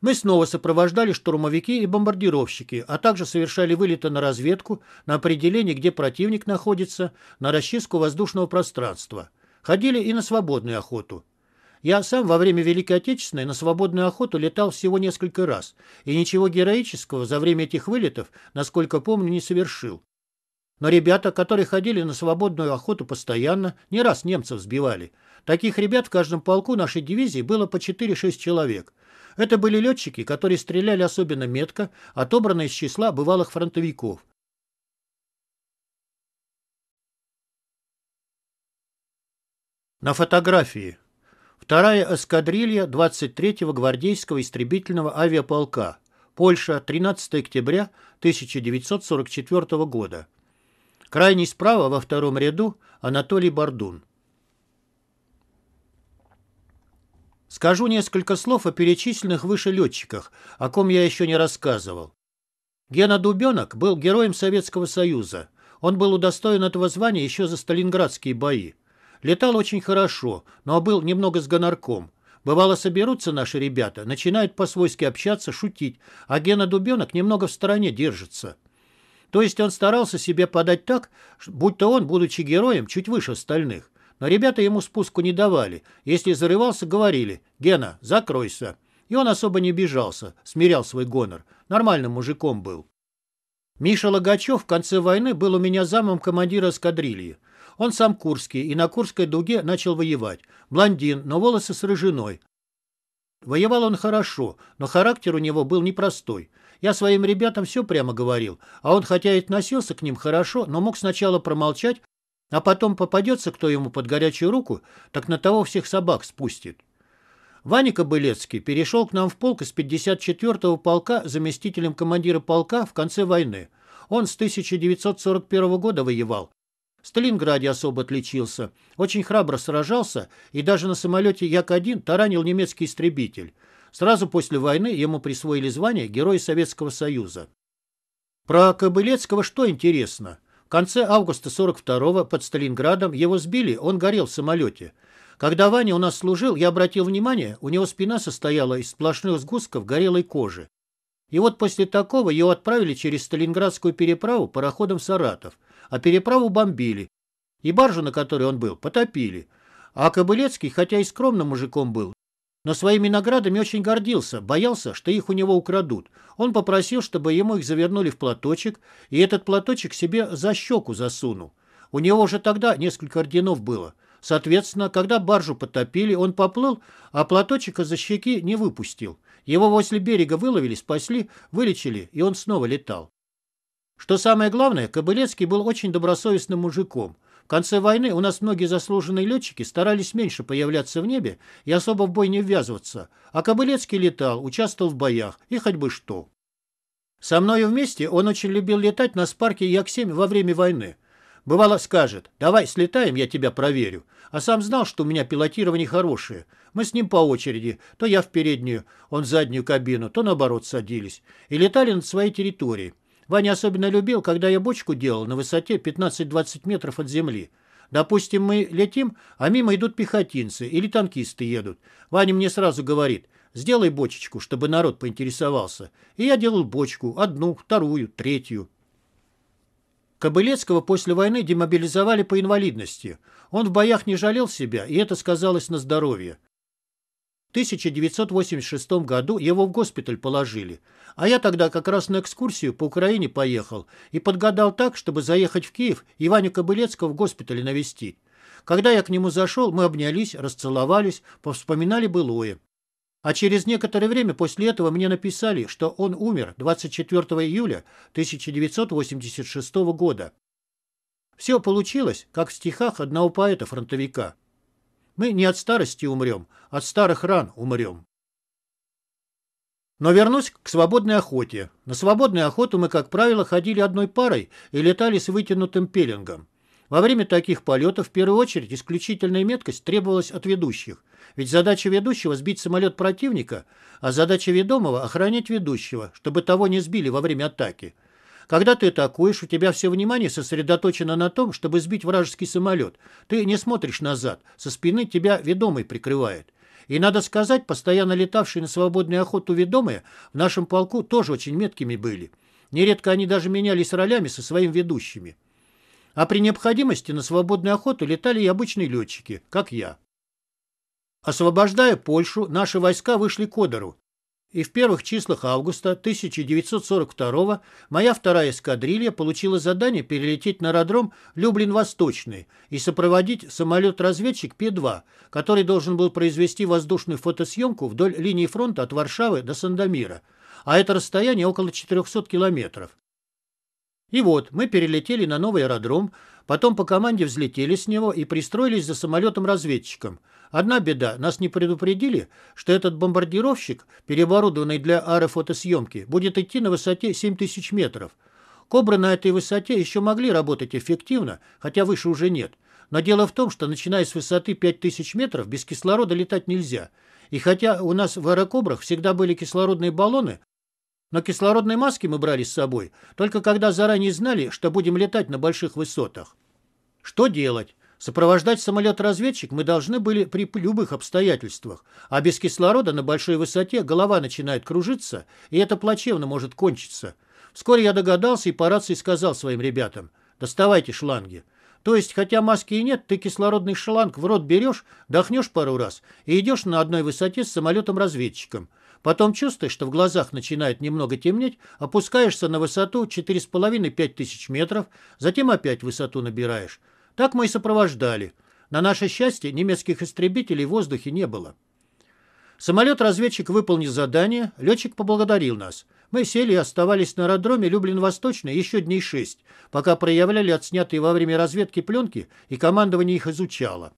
Мы снова сопровождали штурмовики и бомбардировщики, а также совершали вылеты на разведку, на определение, где противник находится, на расчистку воздушного пространства. Ходили и на свободную охоту. Я сам во время Великой Отечественной на свободную охоту летал всего несколько раз, и ничего героического за время этих вылетов, насколько помню, не совершил. Но ребята, которые ходили на свободную охоту постоянно, не раз немцев сбивали. Таких ребят в каждом полку нашей дивизии было по 4-6 человек. Это были летчики, которые стреляли особенно метко, отобранные из числа бывалых фронтовиков. На фотографии Вторая эскадрилья 23-го гвардейского истребительного авиаполка. Польша, 13 октября 1944 года. Крайний справа во втором ряду Анатолий Бордун. Скажу несколько слов о перечисленных выше летчиках, о ком я еще не рассказывал. Гена Дубенок был героем Советского Союза. Он был удостоен этого звания еще за сталинградские бои. Летал очень хорошо, но был немного с гонорком. Бывало, соберутся наши ребята, начинают по-свойски общаться, шутить, а Гена Дубенок немного в стороне держится. То есть он старался себе подать так, будто он, будучи героем, чуть выше остальных. Но ребята ему спуску не давали. Если зарывался, говорили «Гена, закройся». И он особо не бежался, смирял свой гонор. Нормальным мужиком был. Миша Логачев в конце войны был у меня замом командира эскадрильи. Он сам курский и на Курской дуге начал воевать. Блондин, но волосы с рыжиной. Воевал он хорошо, но характер у него был непростой. Я своим ребятам все прямо говорил, а он хотя и относился к ним хорошо, но мог сначала промолчать, а потом попадется кто ему под горячую руку, так на того всех собак спустит. Ваня Кобылецкий перешел к нам в полк из 54-го полка заместителем командира полка в конце войны. Он с 1941 года воевал, в Сталинграде особо отличился. Очень храбро сражался и даже на самолете Як-1 таранил немецкий истребитель. Сразу после войны ему присвоили звание Героя Советского Союза. Про Кобылецкого что интересно? В конце августа 42-го под Сталинградом его сбили, он горел в самолете. Когда Ваня у нас служил, я обратил внимание, у него спина состояла из сплошных сгустков горелой кожи. И вот после такого его отправили через Сталинградскую переправу пароходом в Саратов а переправу бомбили. И баржу, на которой он был, потопили. А Кобылецкий, хотя и скромным мужиком был, но своими наградами очень гордился, боялся, что их у него украдут. Он попросил, чтобы ему их завернули в платочек, и этот платочек себе за щеку засунул. У него уже тогда несколько орденов было. Соответственно, когда баржу потопили, он поплыл, а платочек за щеки не выпустил. Его возле берега выловили, спасли, вылечили, и он снова летал. Что самое главное, Кобылецкий был очень добросовестным мужиком. В конце войны у нас многие заслуженные летчики старались меньше появляться в небе и особо в бой не ввязываться, а Кобылецкий летал, участвовал в боях и хоть бы что. Со мною вместе он очень любил летать на спарке Як-7 во время войны. Бывало, скажет, давай слетаем, я тебя проверю. А сам знал, что у меня пилотирование хорошее. Мы с ним по очереди, то я в переднюю, он в заднюю кабину, то наоборот садились. И летали над своей территорией. Ваня особенно любил, когда я бочку делал на высоте 15-20 метров от земли. Допустим, мы летим, а мимо идут пехотинцы или танкисты едут. Ваня мне сразу говорит, сделай бочечку, чтобы народ поинтересовался. И я делал бочку, одну, вторую, третью. Кобылецкого после войны демобилизовали по инвалидности. Он в боях не жалел себя, и это сказалось на здоровье. 1986 году его в госпиталь положили. А я тогда как раз на экскурсию по Украине поехал и подгадал так, чтобы заехать в Киев и Ваню Кобылецкого в госпитале навестить. Когда я к нему зашел, мы обнялись, расцеловались, повспоминали былое. А через некоторое время после этого мне написали, что он умер 24 июля 1986 года. Все получилось, как в стихах одного поэта-фронтовика. Мы не от старости умрем, от старых ран умрем. Но вернусь к свободной охоте. На свободную охоту мы, как правило, ходили одной парой и летали с вытянутым пеленгом. Во время таких полетов в первую очередь исключительная меткость требовалась от ведущих. Ведь задача ведущего – сбить самолет противника, а задача ведомого – охранять ведущего, чтобы того не сбили во время атаки. Когда ты атакуешь, у тебя все внимание сосредоточено на том, чтобы сбить вражеский самолет. Ты не смотришь назад, со спины тебя ведомый прикрывает. И надо сказать, постоянно летавшие на свободную охоту ведомые в нашем полку тоже очень меткими были. Нередко они даже менялись ролями со своими ведущими. А при необходимости на свободную охоту летали и обычные летчики, как я. Освобождая Польшу, наши войска вышли к Одеру. И в первых числах августа 1942 моя вторая эскадрилья получила задание перелететь на аэродром Люблин-Восточный и сопроводить самолет-разведчик Пе-2, который должен был произвести воздушную фотосъемку вдоль линии фронта от Варшавы до Сандомира, а это расстояние около 400 километров. И вот мы перелетели на новый аэродром, потом по команде взлетели с него и пристроились за самолетом-разведчиком. Одна беда, нас не предупредили, что этот бомбардировщик, переоборудованный для аэрофотосъемки, будет идти на высоте 7000 метров. Кобры на этой высоте еще могли работать эффективно, хотя выше уже нет. Но дело в том, что начиная с высоты 5000 метров без кислорода летать нельзя. И хотя у нас в аэрокобрах всегда были кислородные баллоны, но кислородные маски мы брали с собой, только когда заранее знали, что будем летать на больших высотах. Что делать? Сопровождать самолет-разведчик мы должны были при любых обстоятельствах, а без кислорода на большой высоте голова начинает кружиться, и это плачевно может кончиться. Вскоре я догадался и по рации сказал своим ребятам, доставайте шланги. То есть, хотя маски и нет, ты кислородный шланг в рот берешь, дохнешь пару раз и идешь на одной высоте с самолетом-разведчиком. Потом чувствуешь, что в глазах начинает немного темнеть, опускаешься на высоту 4,5-5 тысяч метров, затем опять высоту набираешь. Так мы и сопровождали. На наше счастье, немецких истребителей в воздухе не было. Самолет-разведчик выполнил задание, летчик поблагодарил нас. Мы сели и оставались на аэродроме Люблин-Восточный еще дней шесть, пока проявляли отснятые во время разведки пленки, и командование их изучало.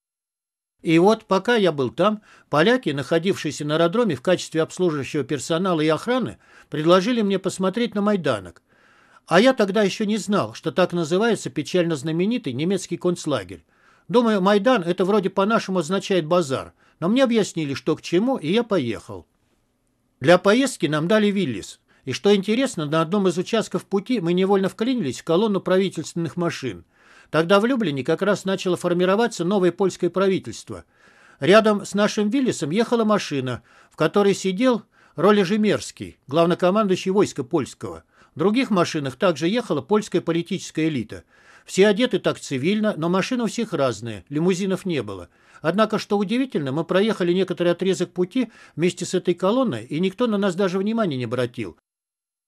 И вот пока я был там, поляки, находившиеся на аэродроме в качестве обслуживающего персонала и охраны, предложили мне посмотреть на Майданок. А я тогда еще не знал, что так называется печально знаменитый немецкий концлагерь. Думаю, Майдан это вроде по-нашему означает базар, но мне объяснили, что к чему, и я поехал. Для поездки нам дали Виллис. И что интересно, на одном из участков пути мы невольно вклинились в колонну правительственных машин – Тогда в Люблине как раз начало формироваться новое польское правительство. Рядом с нашим Виллисом ехала машина, в которой сидел Ролежемерский, главнокомандующий войска польского. В других машинах также ехала польская политическая элита. Все одеты так цивильно, но машины у всех разные, лимузинов не было. Однако, что удивительно, мы проехали некоторый отрезок пути вместе с этой колонной, и никто на нас даже внимания не обратил.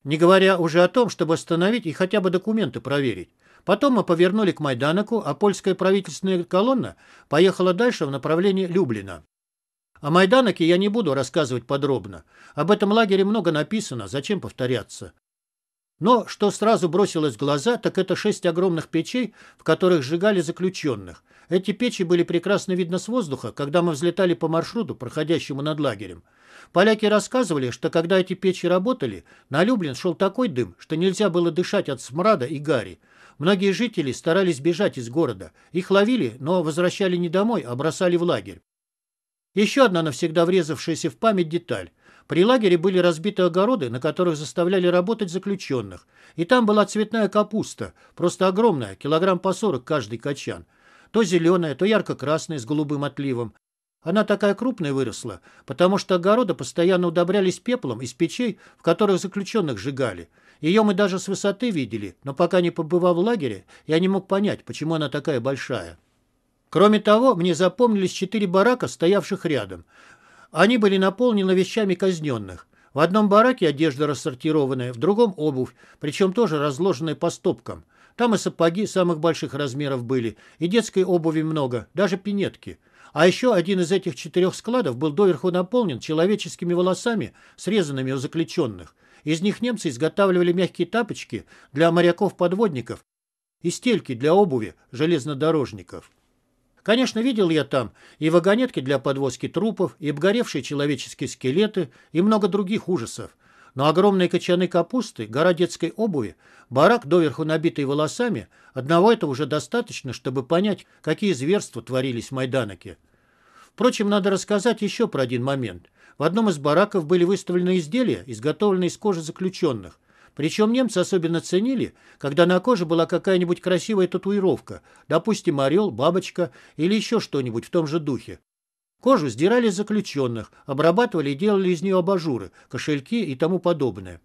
Не говоря уже о том, чтобы остановить и хотя бы документы проверить. Потом мы повернули к Майданоку, а польская правительственная колонна поехала дальше в направлении Люблина. О Майданаке я не буду рассказывать подробно. Об этом лагере много написано, зачем повторяться. Но что сразу бросилось в глаза, так это шесть огромных печей, в которых сжигали заключенных. Эти печи были прекрасно видно с воздуха, когда мы взлетали по маршруту, проходящему над лагерем. Поляки рассказывали, что когда эти печи работали, на Люблин шел такой дым, что нельзя было дышать от смрада и гари. Многие жители старались бежать из города. Их ловили, но возвращали не домой, а бросали в лагерь. Еще одна навсегда врезавшаяся в память деталь. При лагере были разбиты огороды, на которых заставляли работать заключенных. И там была цветная капуста, просто огромная, килограмм по сорок каждый качан. То зеленая, то ярко-красная с голубым отливом. Она такая крупная выросла, потому что огороды постоянно удобрялись пеплом из печей, в которых заключенных сжигали. Ее мы даже с высоты видели, но пока не побывав в лагере, я не мог понять, почему она такая большая. Кроме того, мне запомнились четыре барака, стоявших рядом. Они были наполнены вещами казненных. В одном бараке одежда рассортированная, в другом обувь, причем тоже разложенная по стопкам. Там и сапоги самых больших размеров были, и детской обуви много, даже пинетки. А еще один из этих четырех складов был доверху наполнен человеческими волосами, срезанными у заключенных. Из них немцы изготавливали мягкие тапочки для моряков-подводников и стельки для обуви железнодорожников. Конечно, видел я там и вагонетки для подвозки трупов, и обгоревшие человеческие скелеты, и много других ужасов. Но огромные кочаны капусты, гора детской обуви, барак, доверху набитый волосами, одного этого уже достаточно, чтобы понять, какие зверства творились в Майданоке. Впрочем, надо рассказать еще про один момент. В одном из бараков были выставлены изделия, изготовленные из кожи заключенных. Причем немцы особенно ценили, когда на коже была какая-нибудь красивая татуировка, допустим, орел, бабочка или еще что-нибудь в том же духе. Кожу сдирали заключенных, обрабатывали и делали из нее абажуры, кошельки и тому подобное.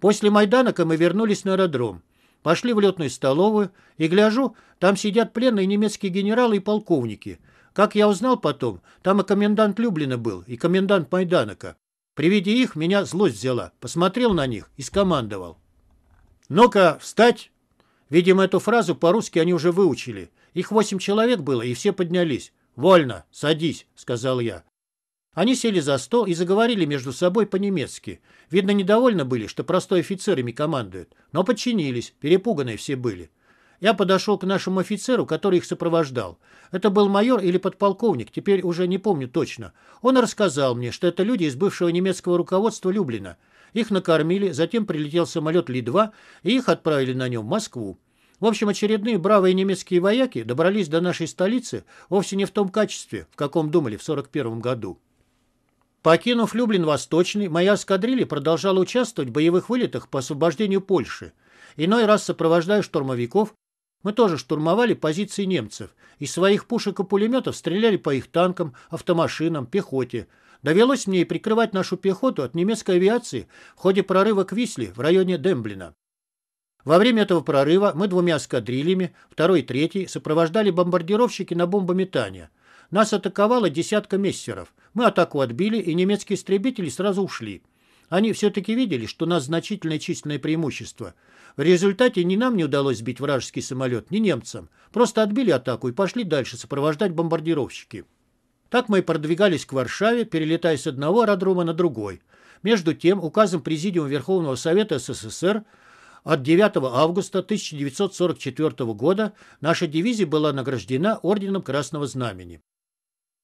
После Майданака мы вернулись на аэродром. Пошли в летную столовую, и, гляжу, там сидят пленные немецкие генералы и полковники – как я узнал потом, там и комендант Люблина был, и комендант Майданока. При виде их меня злость взяла, посмотрел на них и скомандовал. «Ну-ка, встать!» Видимо, эту фразу по-русски они уже выучили. Их восемь человек было, и все поднялись. «Вольно, садись», — сказал я. Они сели за стол и заговорили между собой по-немецки. Видно, недовольны были, что простой офицер ими командует, но подчинились, перепуганные все были. Я подошел к нашему офицеру, который их сопровождал. Это был майор или подполковник, теперь уже не помню точно. Он рассказал мне, что это люди из бывшего немецкого руководства Люблина. Их накормили, затем прилетел самолет Ли-2, и их отправили на нем в Москву. В общем, очередные бравые немецкие вояки добрались до нашей столицы вовсе не в том качестве, в каком думали в 1941 году. Покинув Люблин-Восточный, моя эскадрилья продолжала участвовать в боевых вылетах по освобождению Польши, иной раз сопровождая штурмовиков, мы тоже штурмовали позиции немцев. Из своих пушек и пулеметов стреляли по их танкам, автомашинам, пехоте. Довелось мне и прикрывать нашу пехоту от немецкой авиации в ходе прорыва к Висле в районе Демблина. Во время этого прорыва мы двумя эскадрильями, второй и третий, сопровождали бомбардировщики на бомбометание. Нас атаковала десятка мессеров. Мы атаку отбили, и немецкие истребители сразу ушли. Они все-таки видели, что у нас значительное численное преимущество – в результате ни нам не удалось сбить вражеский самолет, ни немцам. Просто отбили атаку и пошли дальше сопровождать бомбардировщики. Так мы и продвигались к Варшаве, перелетая с одного аэродрома на другой. Между тем, указом Президиума Верховного Совета СССР от 9 августа 1944 года наша дивизия была награждена Орденом Красного Знамени.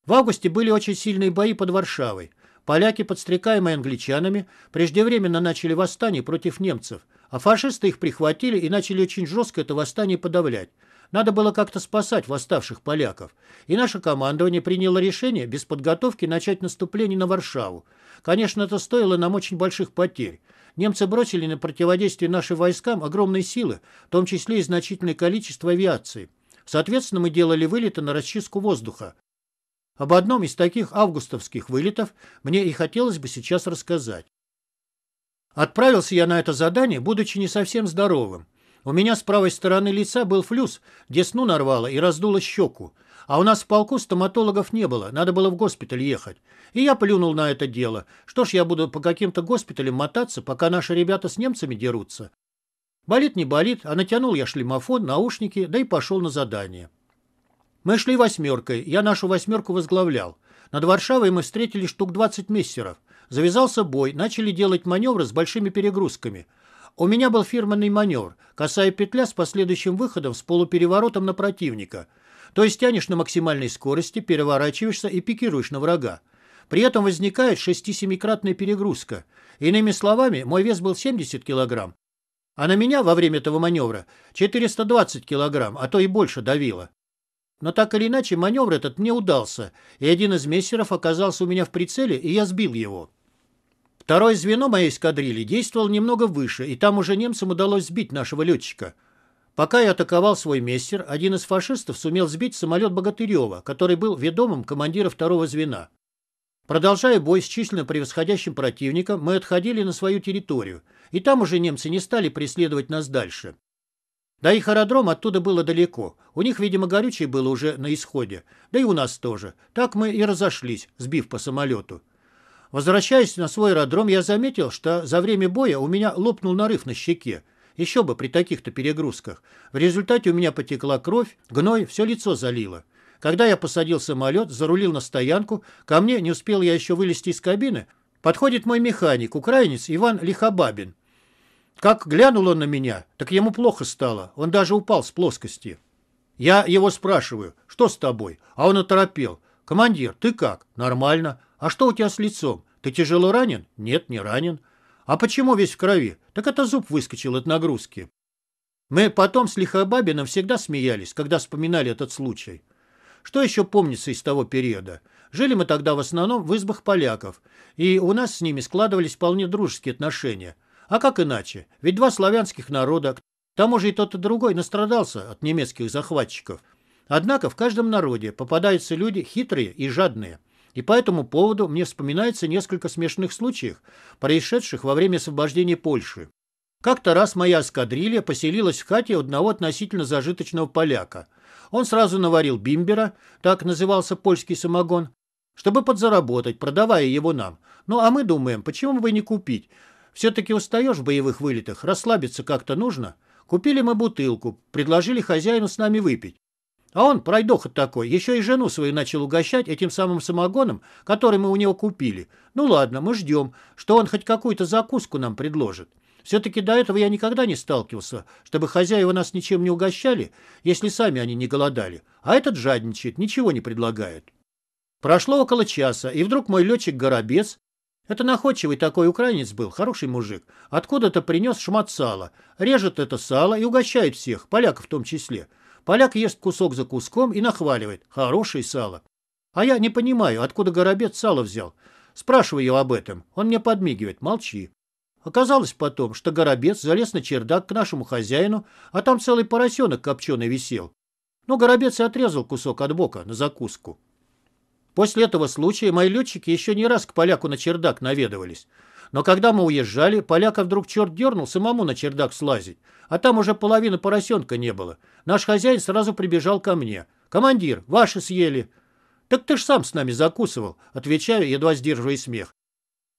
В августе были очень сильные бои под Варшавой. Поляки, подстрекаемые англичанами, преждевременно начали восстание против немцев – а фашисты их прихватили и начали очень жестко это восстание подавлять. Надо было как-то спасать восставших поляков. И наше командование приняло решение без подготовки начать наступление на Варшаву. Конечно, это стоило нам очень больших потерь. Немцы бросили на противодействие нашим войскам огромные силы, в том числе и значительное количество авиации. Соответственно, мы делали вылеты на расчистку воздуха. Об одном из таких августовских вылетов мне и хотелось бы сейчас рассказать. Отправился я на это задание, будучи не совсем здоровым. У меня с правой стороны лица был флюс, десну сну нарвало и раздуло щеку. А у нас в полку стоматологов не было, надо было в госпиталь ехать. И я плюнул на это дело. Что ж я буду по каким-то госпиталям мотаться, пока наши ребята с немцами дерутся? Болит не болит, а натянул я шлемофон, наушники, да и пошел на задание. Мы шли восьмеркой, я нашу восьмерку возглавлял. Над Варшавой мы встретили штук 20 мессеров – Завязался бой, начали делать маневры с большими перегрузками. У меня был фирменный маневр, косая петля с последующим выходом с полупереворотом на противника. То есть тянешь на максимальной скорости, переворачиваешься и пикируешь на врага. При этом возникает 6-7-кратная перегрузка. Иными словами, мой вес был 70 килограмм, а на меня во время этого маневра 420 килограмм, а то и больше давило. Но так или иначе маневр этот мне удался, и один из мессеров оказался у меня в прицеле, и я сбил его. Второе звено моей эскадрильи действовало немного выше, и там уже немцам удалось сбить нашего летчика. Пока я атаковал свой мессер, один из фашистов сумел сбить самолет Богатырева, который был ведомым командира второго звена. Продолжая бой с численно превосходящим противником, мы отходили на свою территорию, и там уже немцы не стали преследовать нас дальше. Да их аэродром оттуда было далеко. У них, видимо, горючее было уже на исходе. Да и у нас тоже. Так мы и разошлись, сбив по самолету. Возвращаясь на свой аэродром, я заметил, что за время боя у меня лопнул нарыв на щеке. Еще бы при таких-то перегрузках. В результате у меня потекла кровь, гной, все лицо залило. Когда я посадил самолет, зарулил на стоянку, ко мне, не успел я еще вылезти из кабины, подходит мой механик, украинец Иван Лихобабин. Как глянул он на меня, так ему плохо стало, он даже упал с плоскости. Я его спрашиваю, что с тобой? А он оторопел. «Командир, ты как? Нормально. «А что у тебя с лицом? Ты тяжело ранен?» «Нет, не ранен». «А почему весь в крови?» «Так это зуб выскочил от нагрузки». Мы потом с Лихобабином всегда смеялись, когда вспоминали этот случай. Что еще помнится из того периода? Жили мы тогда в основном в избах поляков, и у нас с ними складывались вполне дружеские отношения. А как иначе? Ведь два славянских народа, к тому же и тот, и другой настрадался от немецких захватчиков. Однако в каждом народе попадаются люди хитрые и жадные – и по этому поводу мне вспоминается несколько смешных случаев, происшедших во время освобождения Польши. Как-то раз моя эскадрилья поселилась в хате одного относительно зажиточного поляка. Он сразу наварил бимбера, так назывался польский самогон, чтобы подзаработать, продавая его нам. Ну а мы думаем, почему бы не купить? Все-таки устаешь в боевых вылетах, расслабиться как-то нужно. Купили мы бутылку, предложили хозяину с нами выпить. А он, пройдоха такой, еще и жену свою начал угощать этим самым самогоном, который мы у него купили. Ну ладно, мы ждем, что он хоть какую-то закуску нам предложит. Все-таки до этого я никогда не сталкивался, чтобы хозяева нас ничем не угощали, если сами они не голодали. А этот жадничает, ничего не предлагает. Прошло около часа, и вдруг мой летчик Горобец, это находчивый такой украинец был, хороший мужик, откуда-то принес шмат сала, режет это сало и угощает всех, поляков в том числе – Поляк ест кусок за куском и нахваливает. хороший сало. А я не понимаю, откуда Горобец сало взял. Спрашиваю его об этом. Он мне подмигивает. Молчи. Оказалось потом, что Горобец залез на чердак к нашему хозяину, а там целый поросенок копченый висел. Но Горобец и отрезал кусок от бока на закуску. После этого случая мои летчики еще не раз к поляку на чердак наведывались. Но когда мы уезжали, поляка вдруг черт дернул самому на чердак слазить. А там уже половины поросенка не было. Наш хозяин сразу прибежал ко мне. «Командир, ваши съели!» «Так ты ж сам с нами закусывал», — отвечаю, едва сдерживая смех.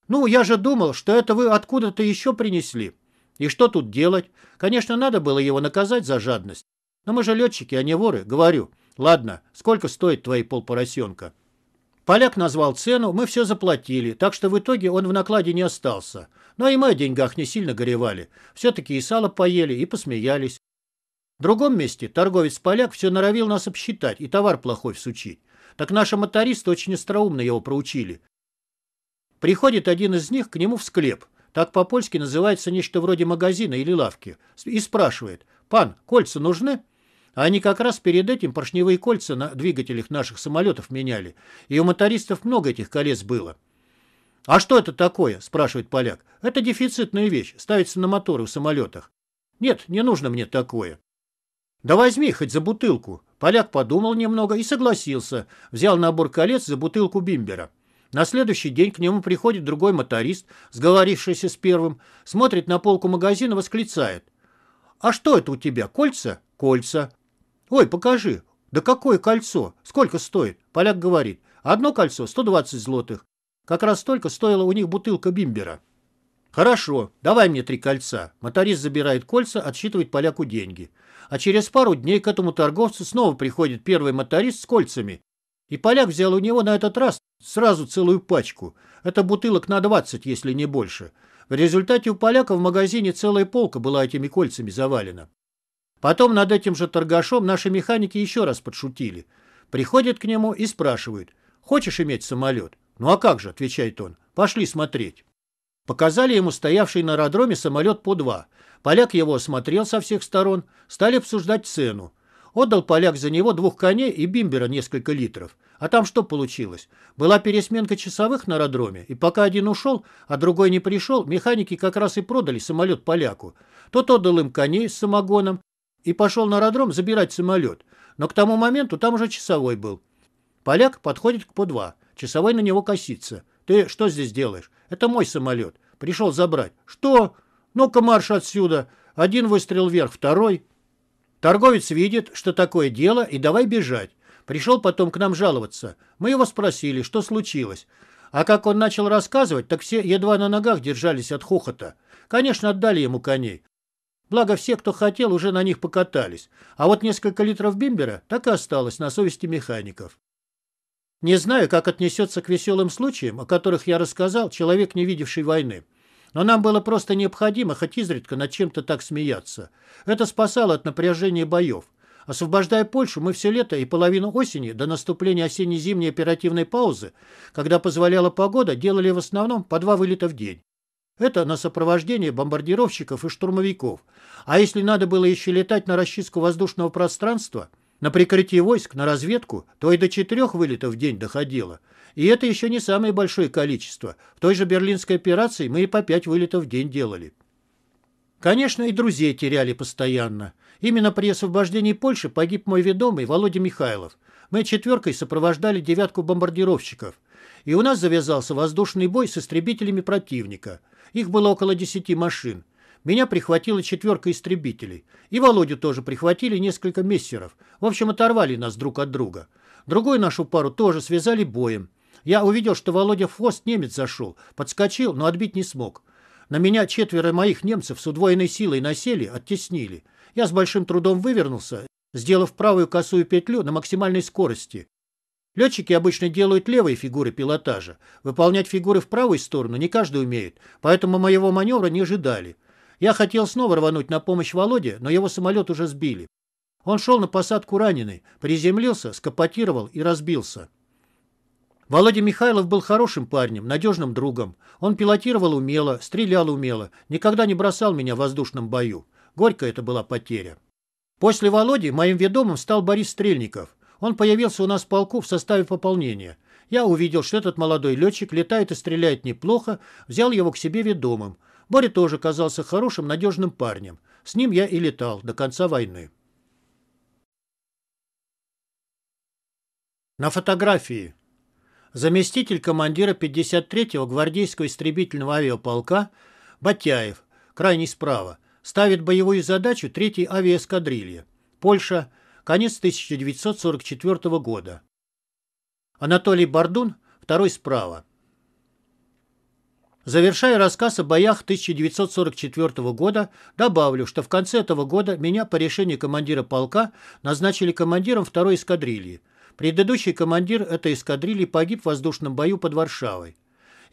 «Ну, я же думал, что это вы откуда-то еще принесли. И что тут делать? Конечно, надо было его наказать за жадность. Но мы же летчики, а не воры, говорю. Ладно, сколько стоит твои полпоросенка?» Поляк назвал цену, мы все заплатили, так что в итоге он в накладе не остался. Но ну, а и мы о деньгах не сильно горевали. Все-таки и сало поели, и посмеялись. В другом месте торговец-поляк все норовил нас обсчитать и товар плохой всучить. Так наши мотористы очень остроумно его проучили. Приходит один из них к нему в склеп, так по-польски называется нечто вроде магазина или лавки, и спрашивает, «Пан, кольца нужны?» А Они как раз перед этим поршневые кольца на двигателях наших самолетов меняли. И у мотористов много этих колец было. «А что это такое?» – спрашивает поляк. «Это дефицитная вещь. Ставится на моторы в самолетах». «Нет, не нужно мне такое». «Да возьми хоть за бутылку». Поляк подумал немного и согласился. Взял набор колец за бутылку бимбера. На следующий день к нему приходит другой моторист, сговорившийся с первым, смотрит на полку магазина, восклицает. «А что это у тебя? Кольца?» «Кольца. «Ой, покажи! Да какое кольцо? Сколько стоит?» Поляк говорит. «Одно кольцо — 120 злотых. Как раз столько стоила у них бутылка бимбера». «Хорошо, давай мне три кольца». Моторист забирает кольца, отсчитывает поляку деньги. А через пару дней к этому торговцу снова приходит первый моторист с кольцами. И поляк взял у него на этот раз сразу целую пачку. Это бутылок на 20, если не больше. В результате у поляка в магазине целая полка была этими кольцами завалена. Потом над этим же торгашом наши механики еще раз подшутили. Приходят к нему и спрашивают, хочешь иметь самолет? Ну а как же, отвечает он, пошли смотреть. Показали ему стоявший на аэродроме самолет по два. Поляк его осмотрел со всех сторон, стали обсуждать цену. Отдал поляк за него двух коней и бимбера несколько литров. А там что получилось? Была пересменка часовых на аэродроме, и пока один ушел, а другой не пришел, механики как раз и продали самолет поляку. Тот отдал им коней с самогоном, и пошел на аэродром забирать самолет. Но к тому моменту там уже часовой был. Поляк подходит к по два. Часовой на него косится. «Ты что здесь делаешь? Это мой самолет. Пришел забрать». «Что? Ну-ка марш отсюда!» Один выстрел вверх, второй. Торговец видит, что такое дело, и давай бежать. Пришел потом к нам жаловаться. Мы его спросили, что случилось. А как он начал рассказывать, так все едва на ногах держались от хохота. Конечно, отдали ему коней. Благо, все, кто хотел, уже на них покатались. А вот несколько литров бимбера так и осталось на совести механиков. Не знаю, как отнесется к веселым случаям, о которых я рассказал, человек, не видевший войны. Но нам было просто необходимо хоть изредка над чем-то так смеяться. Это спасало от напряжения боев. Освобождая Польшу, мы все лето и половину осени до наступления осенне-зимней оперативной паузы, когда позволяла погода, делали в основном по два вылета в день. Это на сопровождение бомбардировщиков и штурмовиков. А если надо было еще летать на расчистку воздушного пространства, на прикрытие войск, на разведку, то и до четырех вылетов в день доходило. И это еще не самое большое количество. В той же берлинской операции мы и по пять вылетов в день делали. Конечно, и друзей теряли постоянно. Именно при освобождении Польши погиб мой ведомый Володя Михайлов. Мы четверкой сопровождали девятку бомбардировщиков. И у нас завязался воздушный бой с истребителями противника – их было около десяти машин. Меня прихватила четверка истребителей. И Володю тоже прихватили несколько мессеров. В общем, оторвали нас друг от друга. Другую нашу пару тоже связали боем. Я увидел, что Володя в хвост немец зашел. Подскочил, но отбить не смог. На меня четверо моих немцев с удвоенной силой насели, оттеснили. Я с большим трудом вывернулся, сделав правую косую петлю на максимальной скорости. Летчики обычно делают левые фигуры пилотажа. Выполнять фигуры в правую сторону не каждый умеет, поэтому моего маневра не ожидали. Я хотел снова рвануть на помощь Володе, но его самолет уже сбили. Он шел на посадку раненый, приземлился, скопотировал и разбился. Володя Михайлов был хорошим парнем, надежным другом. Он пилотировал умело, стрелял умело, никогда не бросал меня в воздушном бою. Горько это была потеря. После Володи моим ведомым стал Борис Стрельников. Он появился у нас в полку в составе пополнения. Я увидел, что этот молодой летчик летает и стреляет неплохо, взял его к себе ведомым. Боря тоже оказался хорошим, надежным парнем. С ним я и летал до конца войны. На фотографии. Заместитель командира 53-го гвардейского истребительного авиаполка Батяев, крайний справа, ставит боевую задачу 3-й авиаэскадрильи. Польша – конец 1944 года. Анатолий Бардун, второй справа. Завершая рассказ о боях 1944 года, добавлю, что в конце этого года меня по решению командира полка назначили командиром второй эскадрильи. Предыдущий командир этой эскадрильи погиб в воздушном бою под Варшавой.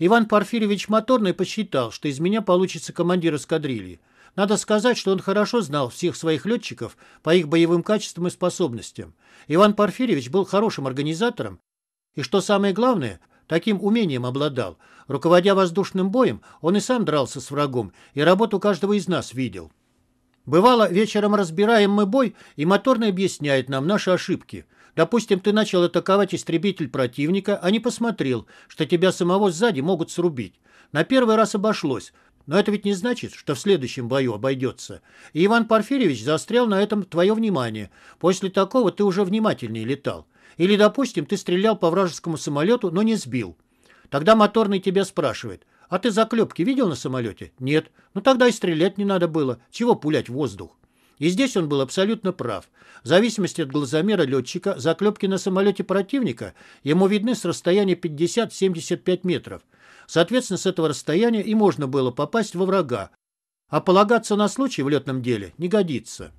Иван Порфирьевич Моторный посчитал, что из меня получится командир эскадрильи. Надо сказать, что он хорошо знал всех своих летчиков по их боевым качествам и способностям. Иван Порфирьевич был хорошим организатором и, что самое главное, таким умением обладал. Руководя воздушным боем, он и сам дрался с врагом и работу каждого из нас видел. Бывало, вечером разбираем мы бой, и моторный объясняет нам наши ошибки. Допустим, ты начал атаковать истребитель противника, а не посмотрел, что тебя самого сзади могут срубить. На первый раз обошлось – но это ведь не значит, что в следующем бою обойдется. И Иван Порфирьевич заострял на этом твое внимание. После такого ты уже внимательнее летал. Или, допустим, ты стрелял по вражескому самолету, но не сбил. Тогда моторный тебя спрашивает, а ты заклепки видел на самолете? Нет. Ну тогда и стрелять не надо было. Чего пулять в воздух? И здесь он был абсолютно прав. В зависимости от глазомера летчика, заклепки на самолете противника ему видны с расстояния 50-75 метров – Соответственно, с этого расстояния и можно было попасть во врага. А полагаться на случай в летном деле не годится.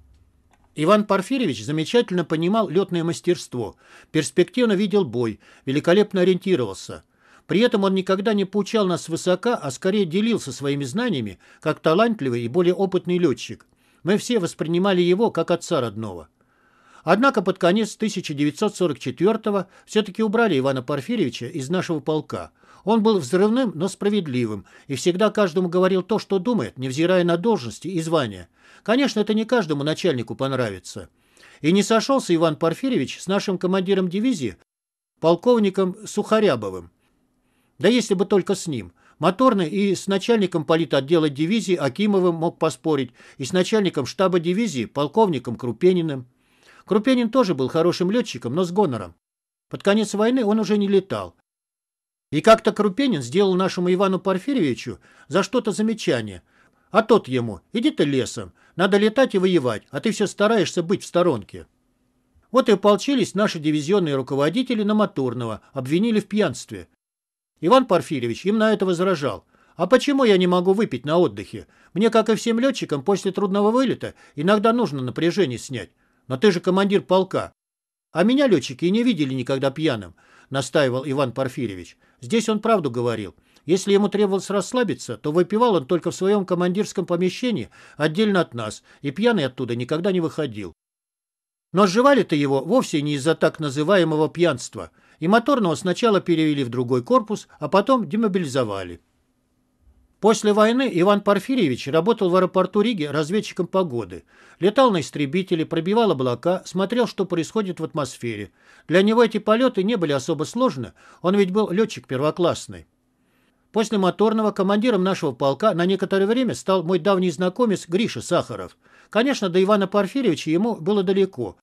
Иван Порфирьевич замечательно понимал летное мастерство, перспективно видел бой, великолепно ориентировался. При этом он никогда не поучал нас высока, а скорее делился своими знаниями, как талантливый и более опытный летчик. Мы все воспринимали его как отца родного. Однако под конец 1944-го все-таки убрали Ивана Порфирьевича из нашего полка. Он был взрывным, но справедливым, и всегда каждому говорил то, что думает, невзирая на должности и звания. Конечно, это не каждому начальнику понравится. И не сошелся Иван Порфирьевич с нашим командиром дивизии, полковником Сухарябовым. Да если бы только с ним. Моторный и с начальником политотдела дивизии Акимовым мог поспорить, и с начальником штаба дивизии полковником Крупениным. Крупенин тоже был хорошим летчиком, но с гонором. Под конец войны он уже не летал. И как-то Крупенин сделал нашему Ивану Порфирьевичу за что-то замечание. А тот ему, иди ты лесом, надо летать и воевать, а ты все стараешься быть в сторонке. Вот и ополчились наши дивизионные руководители на Моторного, обвинили в пьянстве. Иван Порфирьевич им на это возражал. «А почему я не могу выпить на отдыхе? Мне, как и всем летчикам, после трудного вылета иногда нужно напряжение снять. Но ты же командир полка. А меня летчики и не видели никогда пьяным настаивал Иван Порфирьевич. Здесь он правду говорил. Если ему требовалось расслабиться, то выпивал он только в своем командирском помещении, отдельно от нас, и пьяный оттуда никогда не выходил. Но сживали-то его вовсе не из-за так называемого пьянства, и моторного сначала перевели в другой корпус, а потом демобилизовали. После войны Иван Порфирьевич работал в аэропорту Риги разведчиком погоды. Летал на истребителе, пробивал облака, смотрел, что происходит в атмосфере. Для него эти полеты не были особо сложны, он ведь был летчик первоклассный. После моторного командиром нашего полка на некоторое время стал мой давний знакомец Гриша Сахаров. Конечно, до Ивана Порфирьевича ему было далеко.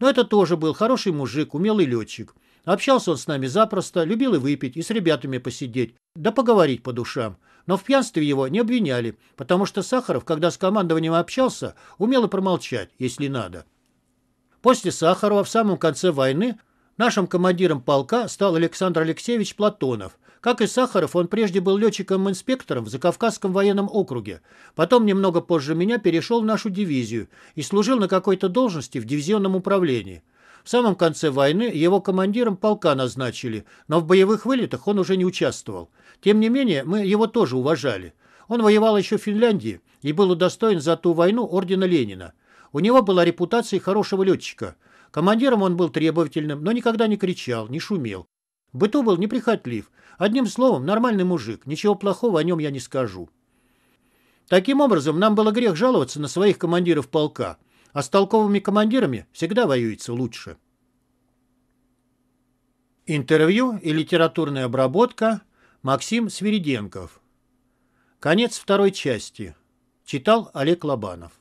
Но это тоже был хороший мужик, умелый летчик. Общался он с нами запросто, любил и выпить, и с ребятами посидеть, да поговорить по душам. Но в пьянстве его не обвиняли, потому что Сахаров, когда с командованием общался, умело промолчать, если надо. После Сахарова в самом конце войны нашим командиром полка стал Александр Алексеевич Платонов. Как и Сахаров, он прежде был летчиком-инспектором в Закавказском военном округе. Потом, немного позже меня, перешел в нашу дивизию и служил на какой-то должности в дивизионном управлении. В самом конце войны его командиром полка назначили, но в боевых вылетах он уже не участвовал. Тем не менее, мы его тоже уважали. Он воевал еще в Финляндии и был удостоен за ту войну ордена Ленина. У него была репутация хорошего летчика. Командиром он был требовательным, но никогда не кричал, не шумел. В быту был неприхотлив. Одним словом, нормальный мужик. Ничего плохого о нем я не скажу. Таким образом, нам было грех жаловаться на своих командиров полка. А с толковыми командирами всегда воюется лучше. Интервью и литературная обработка Максим Свириденков. Конец второй части. Читал Олег Лобанов.